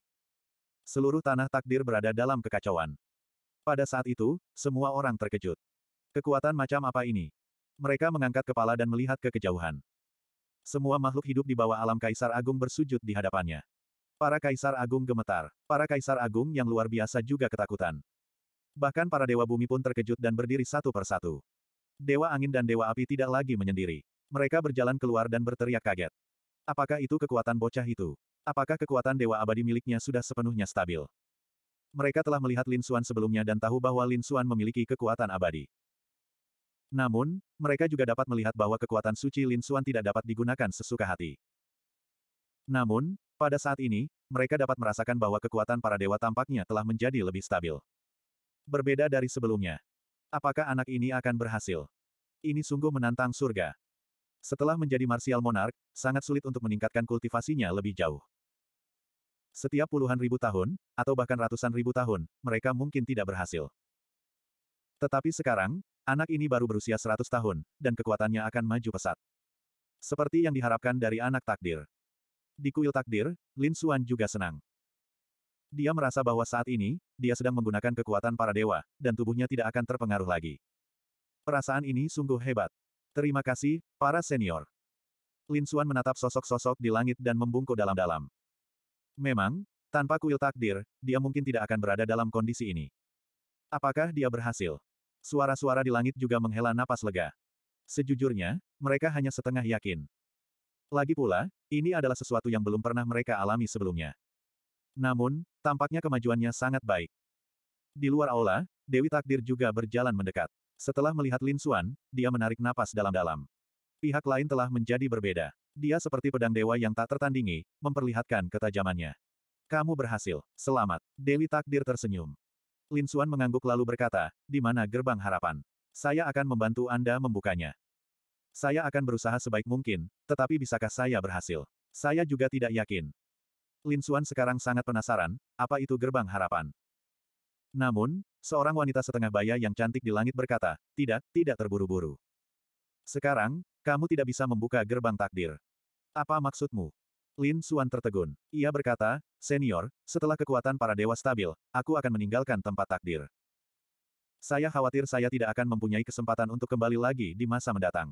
[SPEAKER 1] Seluruh tanah takdir berada dalam kekacauan. Pada saat itu, semua orang terkejut. Kekuatan macam apa ini? Mereka mengangkat kepala dan melihat ke kejauhan. Semua makhluk hidup di bawah alam kaisar agung bersujud di hadapannya. Para kaisar agung gemetar. Para kaisar agung yang luar biasa juga ketakutan. Bahkan para dewa bumi pun terkejut dan berdiri satu persatu. Dewa angin dan dewa api tidak lagi menyendiri. Mereka berjalan keluar dan berteriak kaget. Apakah itu kekuatan bocah itu? Apakah kekuatan dewa abadi miliknya sudah sepenuhnya stabil? Mereka telah melihat Lin Suan sebelumnya dan tahu bahwa Lin Suan memiliki kekuatan abadi. Namun, mereka juga dapat melihat bahwa kekuatan suci Lin Suan tidak dapat digunakan sesuka hati. Namun, pada saat ini, mereka dapat merasakan bahwa kekuatan para dewa tampaknya telah menjadi lebih stabil. Berbeda dari sebelumnya. Apakah anak ini akan berhasil? Ini sungguh menantang surga. Setelah menjadi Martial Monarch, sangat sulit untuk meningkatkan kultivasinya lebih jauh. Setiap puluhan ribu tahun, atau bahkan ratusan ribu tahun, mereka mungkin tidak berhasil. Tetapi sekarang, anak ini baru berusia 100 tahun, dan kekuatannya akan maju pesat. Seperti yang diharapkan dari anak takdir. Di kuil takdir, Lin Xuan juga senang. Dia merasa bahwa saat ini, dia sedang menggunakan kekuatan para dewa, dan tubuhnya tidak akan terpengaruh lagi. Perasaan ini sungguh hebat. Terima kasih, para senior. Lin Xuan menatap sosok-sosok di langit dan membungkuk dalam-dalam. Memang, tanpa kuil takdir, dia mungkin tidak akan berada dalam kondisi ini. Apakah dia berhasil? Suara-suara di langit juga menghela napas lega. Sejujurnya, mereka hanya setengah yakin. Lagi pula, ini adalah sesuatu yang belum pernah mereka alami sebelumnya. Namun, tampaknya kemajuannya sangat baik. Di luar aula, Dewi Takdir juga berjalan mendekat. Setelah melihat Lin Xuan, dia menarik napas dalam-dalam. Pihak lain telah menjadi berbeda. Dia seperti pedang dewa yang tak tertandingi, memperlihatkan ketajamannya. Kamu berhasil. Selamat. Dewi Takdir tersenyum. Lin Xuan mengangguk lalu berkata, di mana gerbang harapan? Saya akan membantu Anda membukanya. Saya akan berusaha sebaik mungkin, tetapi bisakah saya berhasil? Saya juga tidak yakin. Lin Xuan sekarang sangat penasaran, apa itu gerbang harapan? Namun, seorang wanita setengah baya yang cantik di langit berkata, tidak, tidak terburu-buru. Sekarang, kamu tidak bisa membuka gerbang takdir. Apa maksudmu? Lin Xuan tertegun. Ia berkata, senior, setelah kekuatan para dewa stabil, aku akan meninggalkan tempat takdir. Saya khawatir saya tidak akan mempunyai kesempatan untuk kembali lagi di masa mendatang.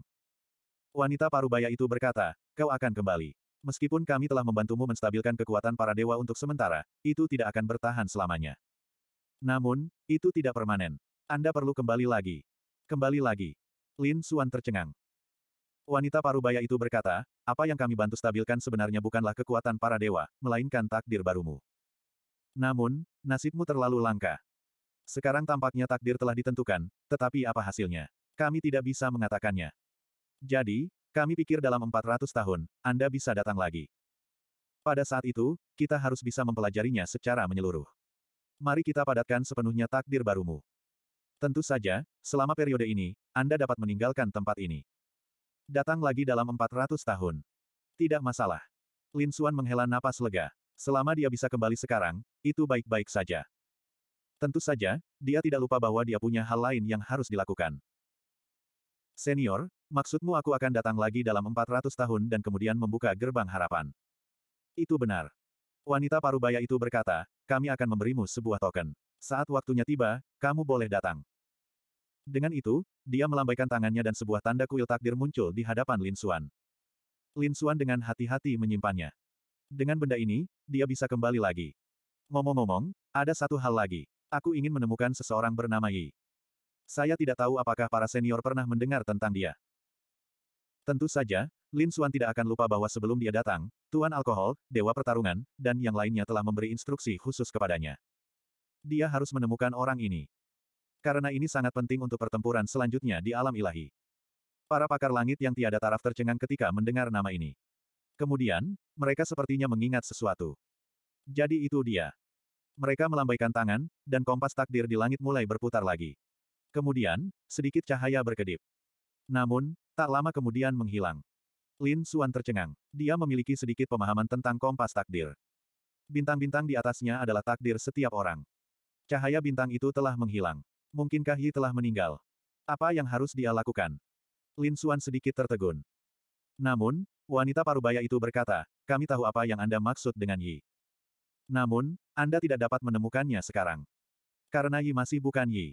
[SPEAKER 1] Wanita parubaya itu berkata, kau akan kembali. Meskipun kami telah membantumu menstabilkan kekuatan para dewa untuk sementara, itu tidak akan bertahan selamanya. Namun, itu tidak permanen. Anda perlu kembali lagi. Kembali lagi. Lin Suan tercengang. Wanita parubaya itu berkata, apa yang kami bantu stabilkan sebenarnya bukanlah kekuatan para dewa, melainkan takdir barumu. Namun, nasibmu terlalu langka. Sekarang tampaknya takdir telah ditentukan, tetapi apa hasilnya? Kami tidak bisa mengatakannya. Jadi, kami pikir dalam 400 tahun, Anda bisa datang lagi. Pada saat itu, kita harus bisa mempelajarinya secara menyeluruh. Mari kita padatkan sepenuhnya takdir barumu. Tentu saja, selama periode ini, Anda dapat meninggalkan tempat ini. Datang lagi dalam 400 tahun. Tidak masalah. Lin Suan menghela napas lega. Selama dia bisa kembali sekarang, itu baik-baik saja. Tentu saja, dia tidak lupa bahwa dia punya hal lain yang harus dilakukan. Senior, maksudmu aku akan datang lagi dalam 400 tahun dan kemudian membuka gerbang harapan. Itu benar. Wanita parubaya itu berkata, kami akan memberimu sebuah token. Saat waktunya tiba, kamu boleh datang. Dengan itu, dia melambaikan tangannya dan sebuah tanda kuil takdir muncul di hadapan Lin Xuan. Lin Xuan dengan hati-hati menyimpannya. Dengan benda ini, dia bisa kembali lagi. Ngomong-ngomong, ada satu hal lagi. Aku ingin menemukan seseorang bernama Yi. Saya tidak tahu apakah para senior pernah mendengar tentang dia. Tentu saja, Lin Xuan tidak akan lupa bahwa sebelum dia datang, Tuan Alkohol, Dewa Pertarungan, dan yang lainnya telah memberi instruksi khusus kepadanya. Dia harus menemukan orang ini. Karena ini sangat penting untuk pertempuran selanjutnya di alam ilahi. Para pakar langit yang tiada taraf tercengang ketika mendengar nama ini. Kemudian, mereka sepertinya mengingat sesuatu. Jadi itu dia. Mereka melambaikan tangan, dan kompas takdir di langit mulai berputar lagi. Kemudian, sedikit cahaya berkedip. Namun, tak lama kemudian menghilang. Lin Suan tercengang. Dia memiliki sedikit pemahaman tentang kompas takdir. Bintang-bintang di atasnya adalah takdir setiap orang. Cahaya bintang itu telah menghilang. Mungkinkah Yi telah meninggal? Apa yang harus dia lakukan? Lin Suan sedikit tertegun. Namun, wanita parubaya itu berkata, kami tahu apa yang Anda maksud dengan Yi. Namun, Anda tidak dapat menemukannya sekarang. Karena Yi masih bukan Yi.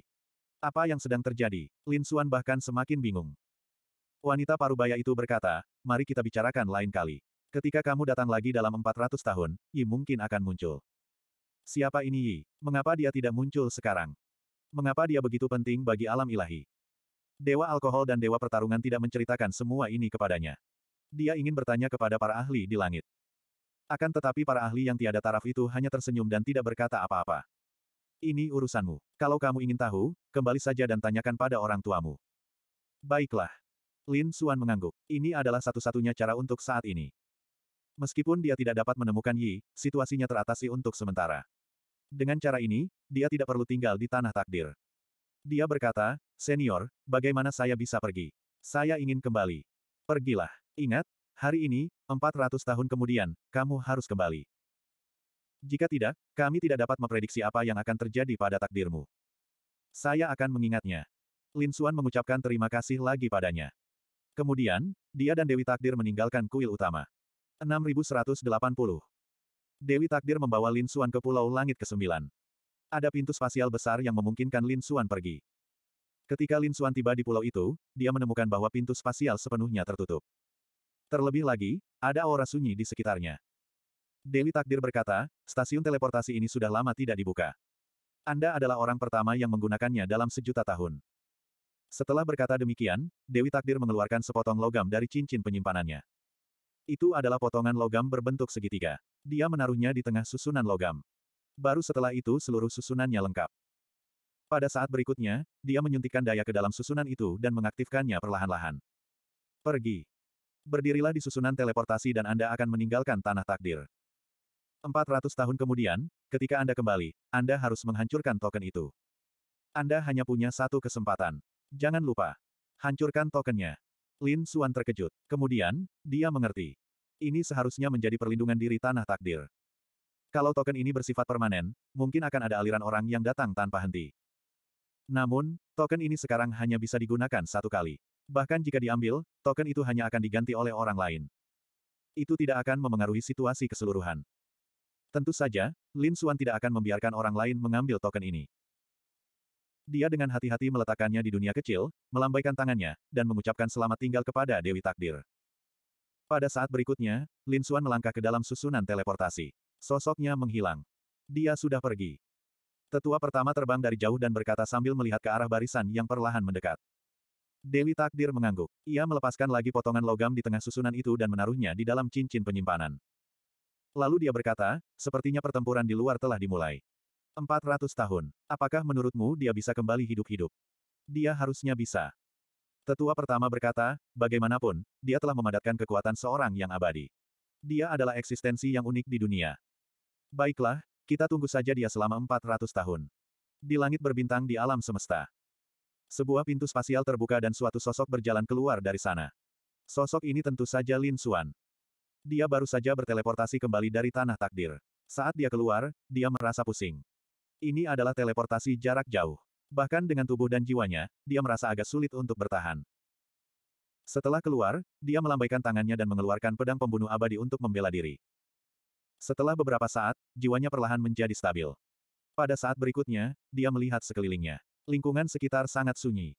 [SPEAKER 1] Apa yang sedang terjadi? Lin Xuan bahkan semakin bingung. Wanita parubaya itu berkata, mari kita bicarakan lain kali. Ketika kamu datang lagi dalam 400 tahun, Yi mungkin akan muncul. Siapa ini Yi? Mengapa dia tidak muncul sekarang? Mengapa dia begitu penting bagi alam ilahi? Dewa alkohol dan dewa pertarungan tidak menceritakan semua ini kepadanya. Dia ingin bertanya kepada para ahli di langit. Akan tetapi para ahli yang tiada taraf itu hanya tersenyum dan tidak berkata apa-apa. Ini urusanmu. Kalau kamu ingin tahu, kembali saja dan tanyakan pada orang tuamu. Baiklah. Lin Suan mengangguk. Ini adalah satu-satunya cara untuk saat ini. Meskipun dia tidak dapat menemukan Yi, situasinya teratasi untuk sementara. Dengan cara ini, dia tidak perlu tinggal di tanah takdir. Dia berkata, Senior, bagaimana saya bisa pergi? Saya ingin kembali. Pergilah. Ingat, hari ini, 400 tahun kemudian, kamu harus kembali. Jika tidak, kami tidak dapat memprediksi apa yang akan terjadi pada takdirmu. Saya akan mengingatnya. Lin Xuan mengucapkan terima kasih lagi padanya. Kemudian, dia dan Dewi Takdir meninggalkan kuil utama. 6180. Dewi Takdir membawa Lin Xuan ke Pulau Langit ke-9. Ada pintu spasial besar yang memungkinkan Lin Xuan pergi. Ketika Lin Xuan tiba di pulau itu, dia menemukan bahwa pintu spasial sepenuhnya tertutup. Terlebih lagi, ada aura sunyi di sekitarnya. Dewi Takdir berkata, stasiun teleportasi ini sudah lama tidak dibuka. Anda adalah orang pertama yang menggunakannya dalam sejuta tahun. Setelah berkata demikian, Dewi Takdir mengeluarkan sepotong logam dari cincin penyimpanannya. Itu adalah potongan logam berbentuk segitiga. Dia menaruhnya di tengah susunan logam. Baru setelah itu seluruh susunannya lengkap. Pada saat berikutnya, dia menyuntikkan daya ke dalam susunan itu dan mengaktifkannya perlahan-lahan. Pergi. Berdirilah di susunan teleportasi dan Anda akan meninggalkan tanah takdir. 400 tahun kemudian, ketika Anda kembali, Anda harus menghancurkan token itu. Anda hanya punya satu kesempatan. Jangan lupa. Hancurkan tokennya. Lin Suan terkejut. Kemudian, dia mengerti. Ini seharusnya menjadi perlindungan diri tanah takdir. Kalau token ini bersifat permanen, mungkin akan ada aliran orang yang datang tanpa henti. Namun, token ini sekarang hanya bisa digunakan satu kali. Bahkan jika diambil, token itu hanya akan diganti oleh orang lain. Itu tidak akan memengaruhi situasi keseluruhan. Tentu saja, Lin Suan tidak akan membiarkan orang lain mengambil token ini. Dia dengan hati-hati meletakkannya di dunia kecil, melambaikan tangannya, dan mengucapkan selamat tinggal kepada Dewi Takdir. Pada saat berikutnya, Lin Suan melangkah ke dalam susunan teleportasi. Sosoknya menghilang. Dia sudah pergi. Tetua pertama terbang dari jauh dan berkata sambil melihat ke arah barisan yang perlahan mendekat. Dewi Takdir mengangguk. Ia melepaskan lagi potongan logam di tengah susunan itu dan menaruhnya di dalam cincin penyimpanan. Lalu dia berkata, sepertinya pertempuran di luar telah dimulai. 400 tahun. Apakah menurutmu dia bisa kembali hidup-hidup? Dia harusnya bisa. Tetua pertama berkata, bagaimanapun, dia telah memadatkan kekuatan seorang yang abadi. Dia adalah eksistensi yang unik di dunia. Baiklah, kita tunggu saja dia selama 400 tahun. Di langit berbintang di alam semesta. Sebuah pintu spasial terbuka dan suatu sosok berjalan keluar dari sana. Sosok ini tentu saja Lin Xuan. Dia baru saja berteleportasi kembali dari tanah takdir. Saat dia keluar, dia merasa pusing. Ini adalah teleportasi jarak jauh. Bahkan dengan tubuh dan jiwanya, dia merasa agak sulit untuk bertahan. Setelah keluar, dia melambaikan tangannya dan mengeluarkan pedang pembunuh abadi untuk membela diri. Setelah beberapa saat, jiwanya perlahan menjadi stabil. Pada saat berikutnya, dia melihat sekelilingnya. Lingkungan sekitar sangat sunyi.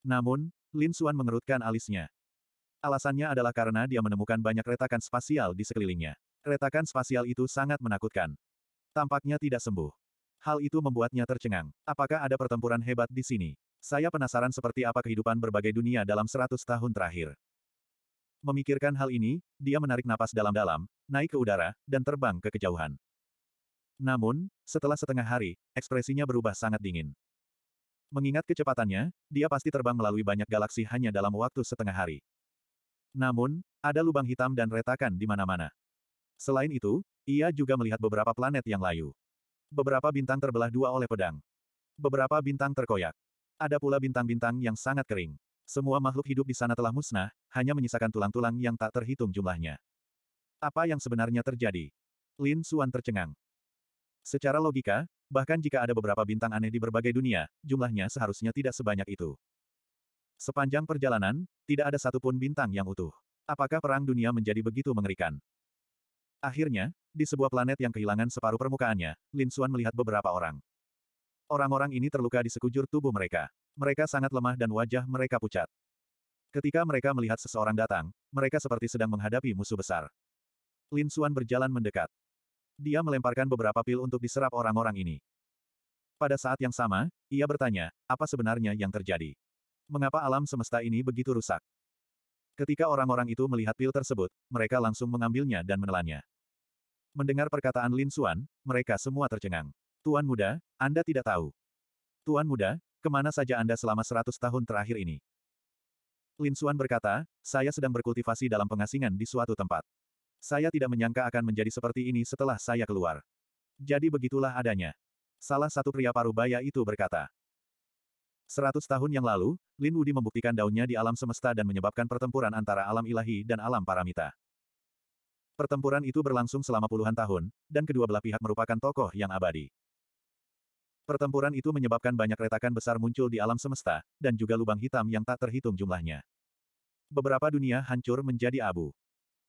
[SPEAKER 1] Namun, Lin Suan mengerutkan alisnya. Alasannya adalah karena dia menemukan banyak retakan spasial di sekelilingnya. Retakan spasial itu sangat menakutkan. Tampaknya tidak sembuh. Hal itu membuatnya tercengang. Apakah ada pertempuran hebat di sini? Saya penasaran seperti apa kehidupan berbagai dunia dalam seratus tahun terakhir. Memikirkan hal ini, dia menarik napas dalam-dalam, naik ke udara, dan terbang ke kejauhan. Namun, setelah setengah hari, ekspresinya berubah sangat dingin. Mengingat kecepatannya, dia pasti terbang melalui banyak galaksi hanya dalam waktu setengah hari. Namun, ada lubang hitam dan retakan di mana-mana. Selain itu, ia juga melihat beberapa planet yang layu. Beberapa bintang terbelah dua oleh pedang. Beberapa bintang terkoyak. Ada pula bintang-bintang yang sangat kering. Semua makhluk hidup di sana telah musnah, hanya menyisakan tulang-tulang yang tak terhitung jumlahnya. Apa yang sebenarnya terjadi? Lin Suan tercengang. Secara logika, bahkan jika ada beberapa bintang aneh di berbagai dunia, jumlahnya seharusnya tidak sebanyak itu. Sepanjang perjalanan, tidak ada satupun bintang yang utuh. Apakah perang dunia menjadi begitu mengerikan? Akhirnya, di sebuah planet yang kehilangan separuh permukaannya, Lin Xuan melihat beberapa orang. Orang-orang ini terluka di sekujur tubuh mereka. Mereka sangat lemah dan wajah mereka pucat. Ketika mereka melihat seseorang datang, mereka seperti sedang menghadapi musuh besar. Lin Xuan berjalan mendekat. Dia melemparkan beberapa pil untuk diserap orang-orang ini. Pada saat yang sama, ia bertanya, apa sebenarnya yang terjadi? Mengapa alam semesta ini begitu rusak? Ketika orang-orang itu melihat pil tersebut, mereka langsung mengambilnya dan menelannya. Mendengar perkataan Lin Xuan, mereka semua tercengang. Tuan muda, Anda tidak tahu. Tuan muda, kemana saja Anda selama seratus tahun terakhir ini? Lin Xuan berkata, saya sedang berkultivasi dalam pengasingan di suatu tempat. Saya tidak menyangka akan menjadi seperti ini setelah saya keluar. Jadi begitulah adanya. Salah satu pria parubaya itu berkata. Seratus tahun yang lalu, Lin Wudi membuktikan daunnya di alam semesta dan menyebabkan pertempuran antara alam ilahi dan alam paramita. Pertempuran itu berlangsung selama puluhan tahun, dan kedua belah pihak merupakan tokoh yang abadi. Pertempuran itu menyebabkan banyak retakan besar muncul di alam semesta, dan juga lubang hitam yang tak terhitung jumlahnya. Beberapa dunia hancur menjadi abu.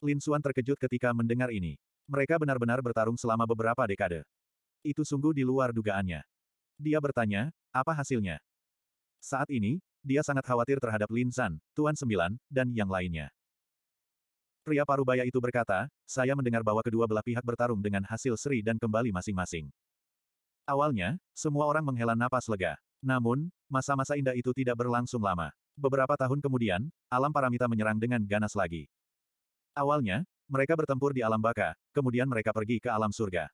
[SPEAKER 1] Lin Xuan terkejut ketika mendengar ini. Mereka benar-benar bertarung selama beberapa dekade. Itu sungguh di luar dugaannya. Dia bertanya, apa hasilnya? Saat ini, dia sangat khawatir terhadap Lin San, Tuan Sembilan, dan yang lainnya. Pria parubaya itu berkata, saya mendengar bahwa kedua belah pihak bertarung dengan hasil seri dan kembali masing-masing. Awalnya, semua orang menghela napas lega. Namun, masa-masa indah itu tidak berlangsung lama. Beberapa tahun kemudian, alam paramita menyerang dengan ganas lagi. Awalnya, mereka bertempur di alam baka, kemudian mereka pergi ke alam surga.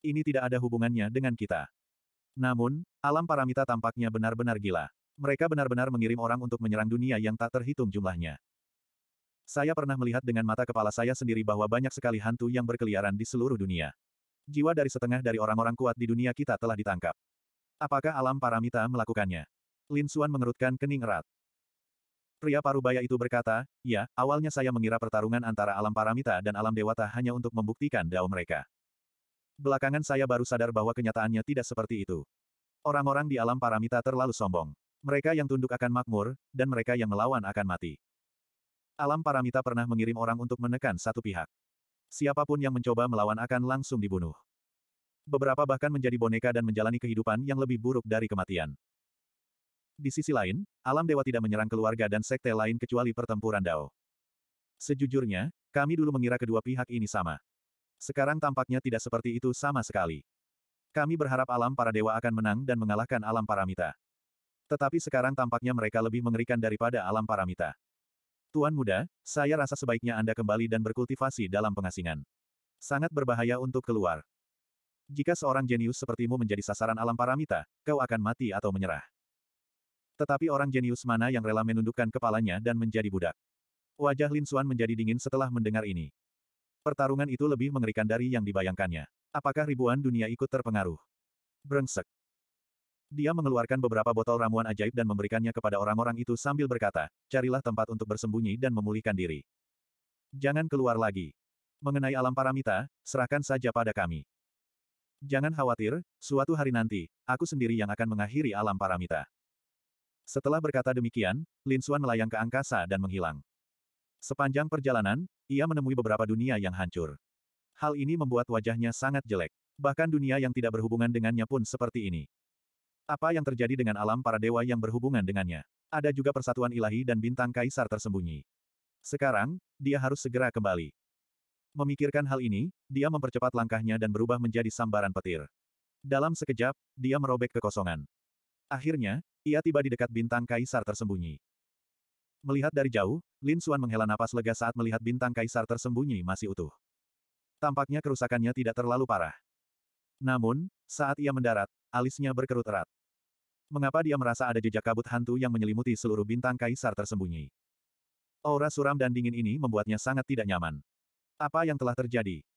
[SPEAKER 1] Ini tidak ada hubungannya dengan kita. Namun, alam paramita tampaknya benar-benar gila. Mereka benar-benar mengirim orang untuk menyerang dunia yang tak terhitung jumlahnya. Saya pernah melihat dengan mata kepala saya sendiri bahwa banyak sekali hantu yang berkeliaran di seluruh dunia. Jiwa dari setengah dari orang-orang kuat di dunia kita telah ditangkap. Apakah alam paramita melakukannya? Lin Xuan mengerutkan kening erat. Pria parubaya itu berkata, ya, awalnya saya mengira pertarungan antara alam paramita dan alam dewata hanya untuk membuktikan dao mereka. Belakangan saya baru sadar bahwa kenyataannya tidak seperti itu. Orang-orang di alam paramita terlalu sombong. Mereka yang tunduk akan makmur, dan mereka yang melawan akan mati. Alam paramita pernah mengirim orang untuk menekan satu pihak. Siapapun yang mencoba melawan akan langsung dibunuh. Beberapa bahkan menjadi boneka dan menjalani kehidupan yang lebih buruk dari kematian. Di sisi lain, alam dewa tidak menyerang keluarga dan sekte lain kecuali pertempuran Dao. Sejujurnya, kami dulu mengira kedua pihak ini sama. Sekarang tampaknya tidak seperti itu sama sekali. Kami berharap alam para dewa akan menang dan mengalahkan alam paramita. Tetapi sekarang tampaknya mereka lebih mengerikan daripada alam paramita. Tuan muda, saya rasa sebaiknya Anda kembali dan berkultivasi dalam pengasingan. Sangat berbahaya untuk keluar. Jika seorang jenius sepertimu menjadi sasaran alam paramita, kau akan mati atau menyerah. Tetapi orang jenius mana yang rela menundukkan kepalanya dan menjadi budak? Wajah Lin Xuan menjadi dingin setelah mendengar ini. Pertarungan itu lebih mengerikan dari yang dibayangkannya. Apakah ribuan dunia ikut terpengaruh? Brengsek. Dia mengeluarkan beberapa botol ramuan ajaib dan memberikannya kepada orang-orang itu sambil berkata, carilah tempat untuk bersembunyi dan memulihkan diri. Jangan keluar lagi. Mengenai alam paramita, serahkan saja pada kami. Jangan khawatir, suatu hari nanti, aku sendiri yang akan mengakhiri alam paramita. Setelah berkata demikian, Lin Xuan melayang ke angkasa dan menghilang. Sepanjang perjalanan, ia menemui beberapa dunia yang hancur. Hal ini membuat wajahnya sangat jelek. Bahkan dunia yang tidak berhubungan dengannya pun seperti ini. Apa yang terjadi dengan alam para dewa yang berhubungan dengannya? Ada juga persatuan ilahi dan bintang kaisar tersembunyi. Sekarang, dia harus segera kembali. Memikirkan hal ini, dia mempercepat langkahnya dan berubah menjadi sambaran petir. Dalam sekejap, dia merobek kekosongan. Akhirnya, ia tiba di dekat bintang kaisar tersembunyi. Melihat dari jauh, Lin Xuan menghela napas lega saat melihat bintang kaisar tersembunyi masih utuh. Tampaknya kerusakannya tidak terlalu parah. Namun, saat ia mendarat, alisnya berkerut erat. Mengapa dia merasa ada jejak kabut hantu yang menyelimuti seluruh bintang kaisar tersembunyi? Aura suram dan dingin ini membuatnya sangat tidak nyaman. Apa yang telah terjadi?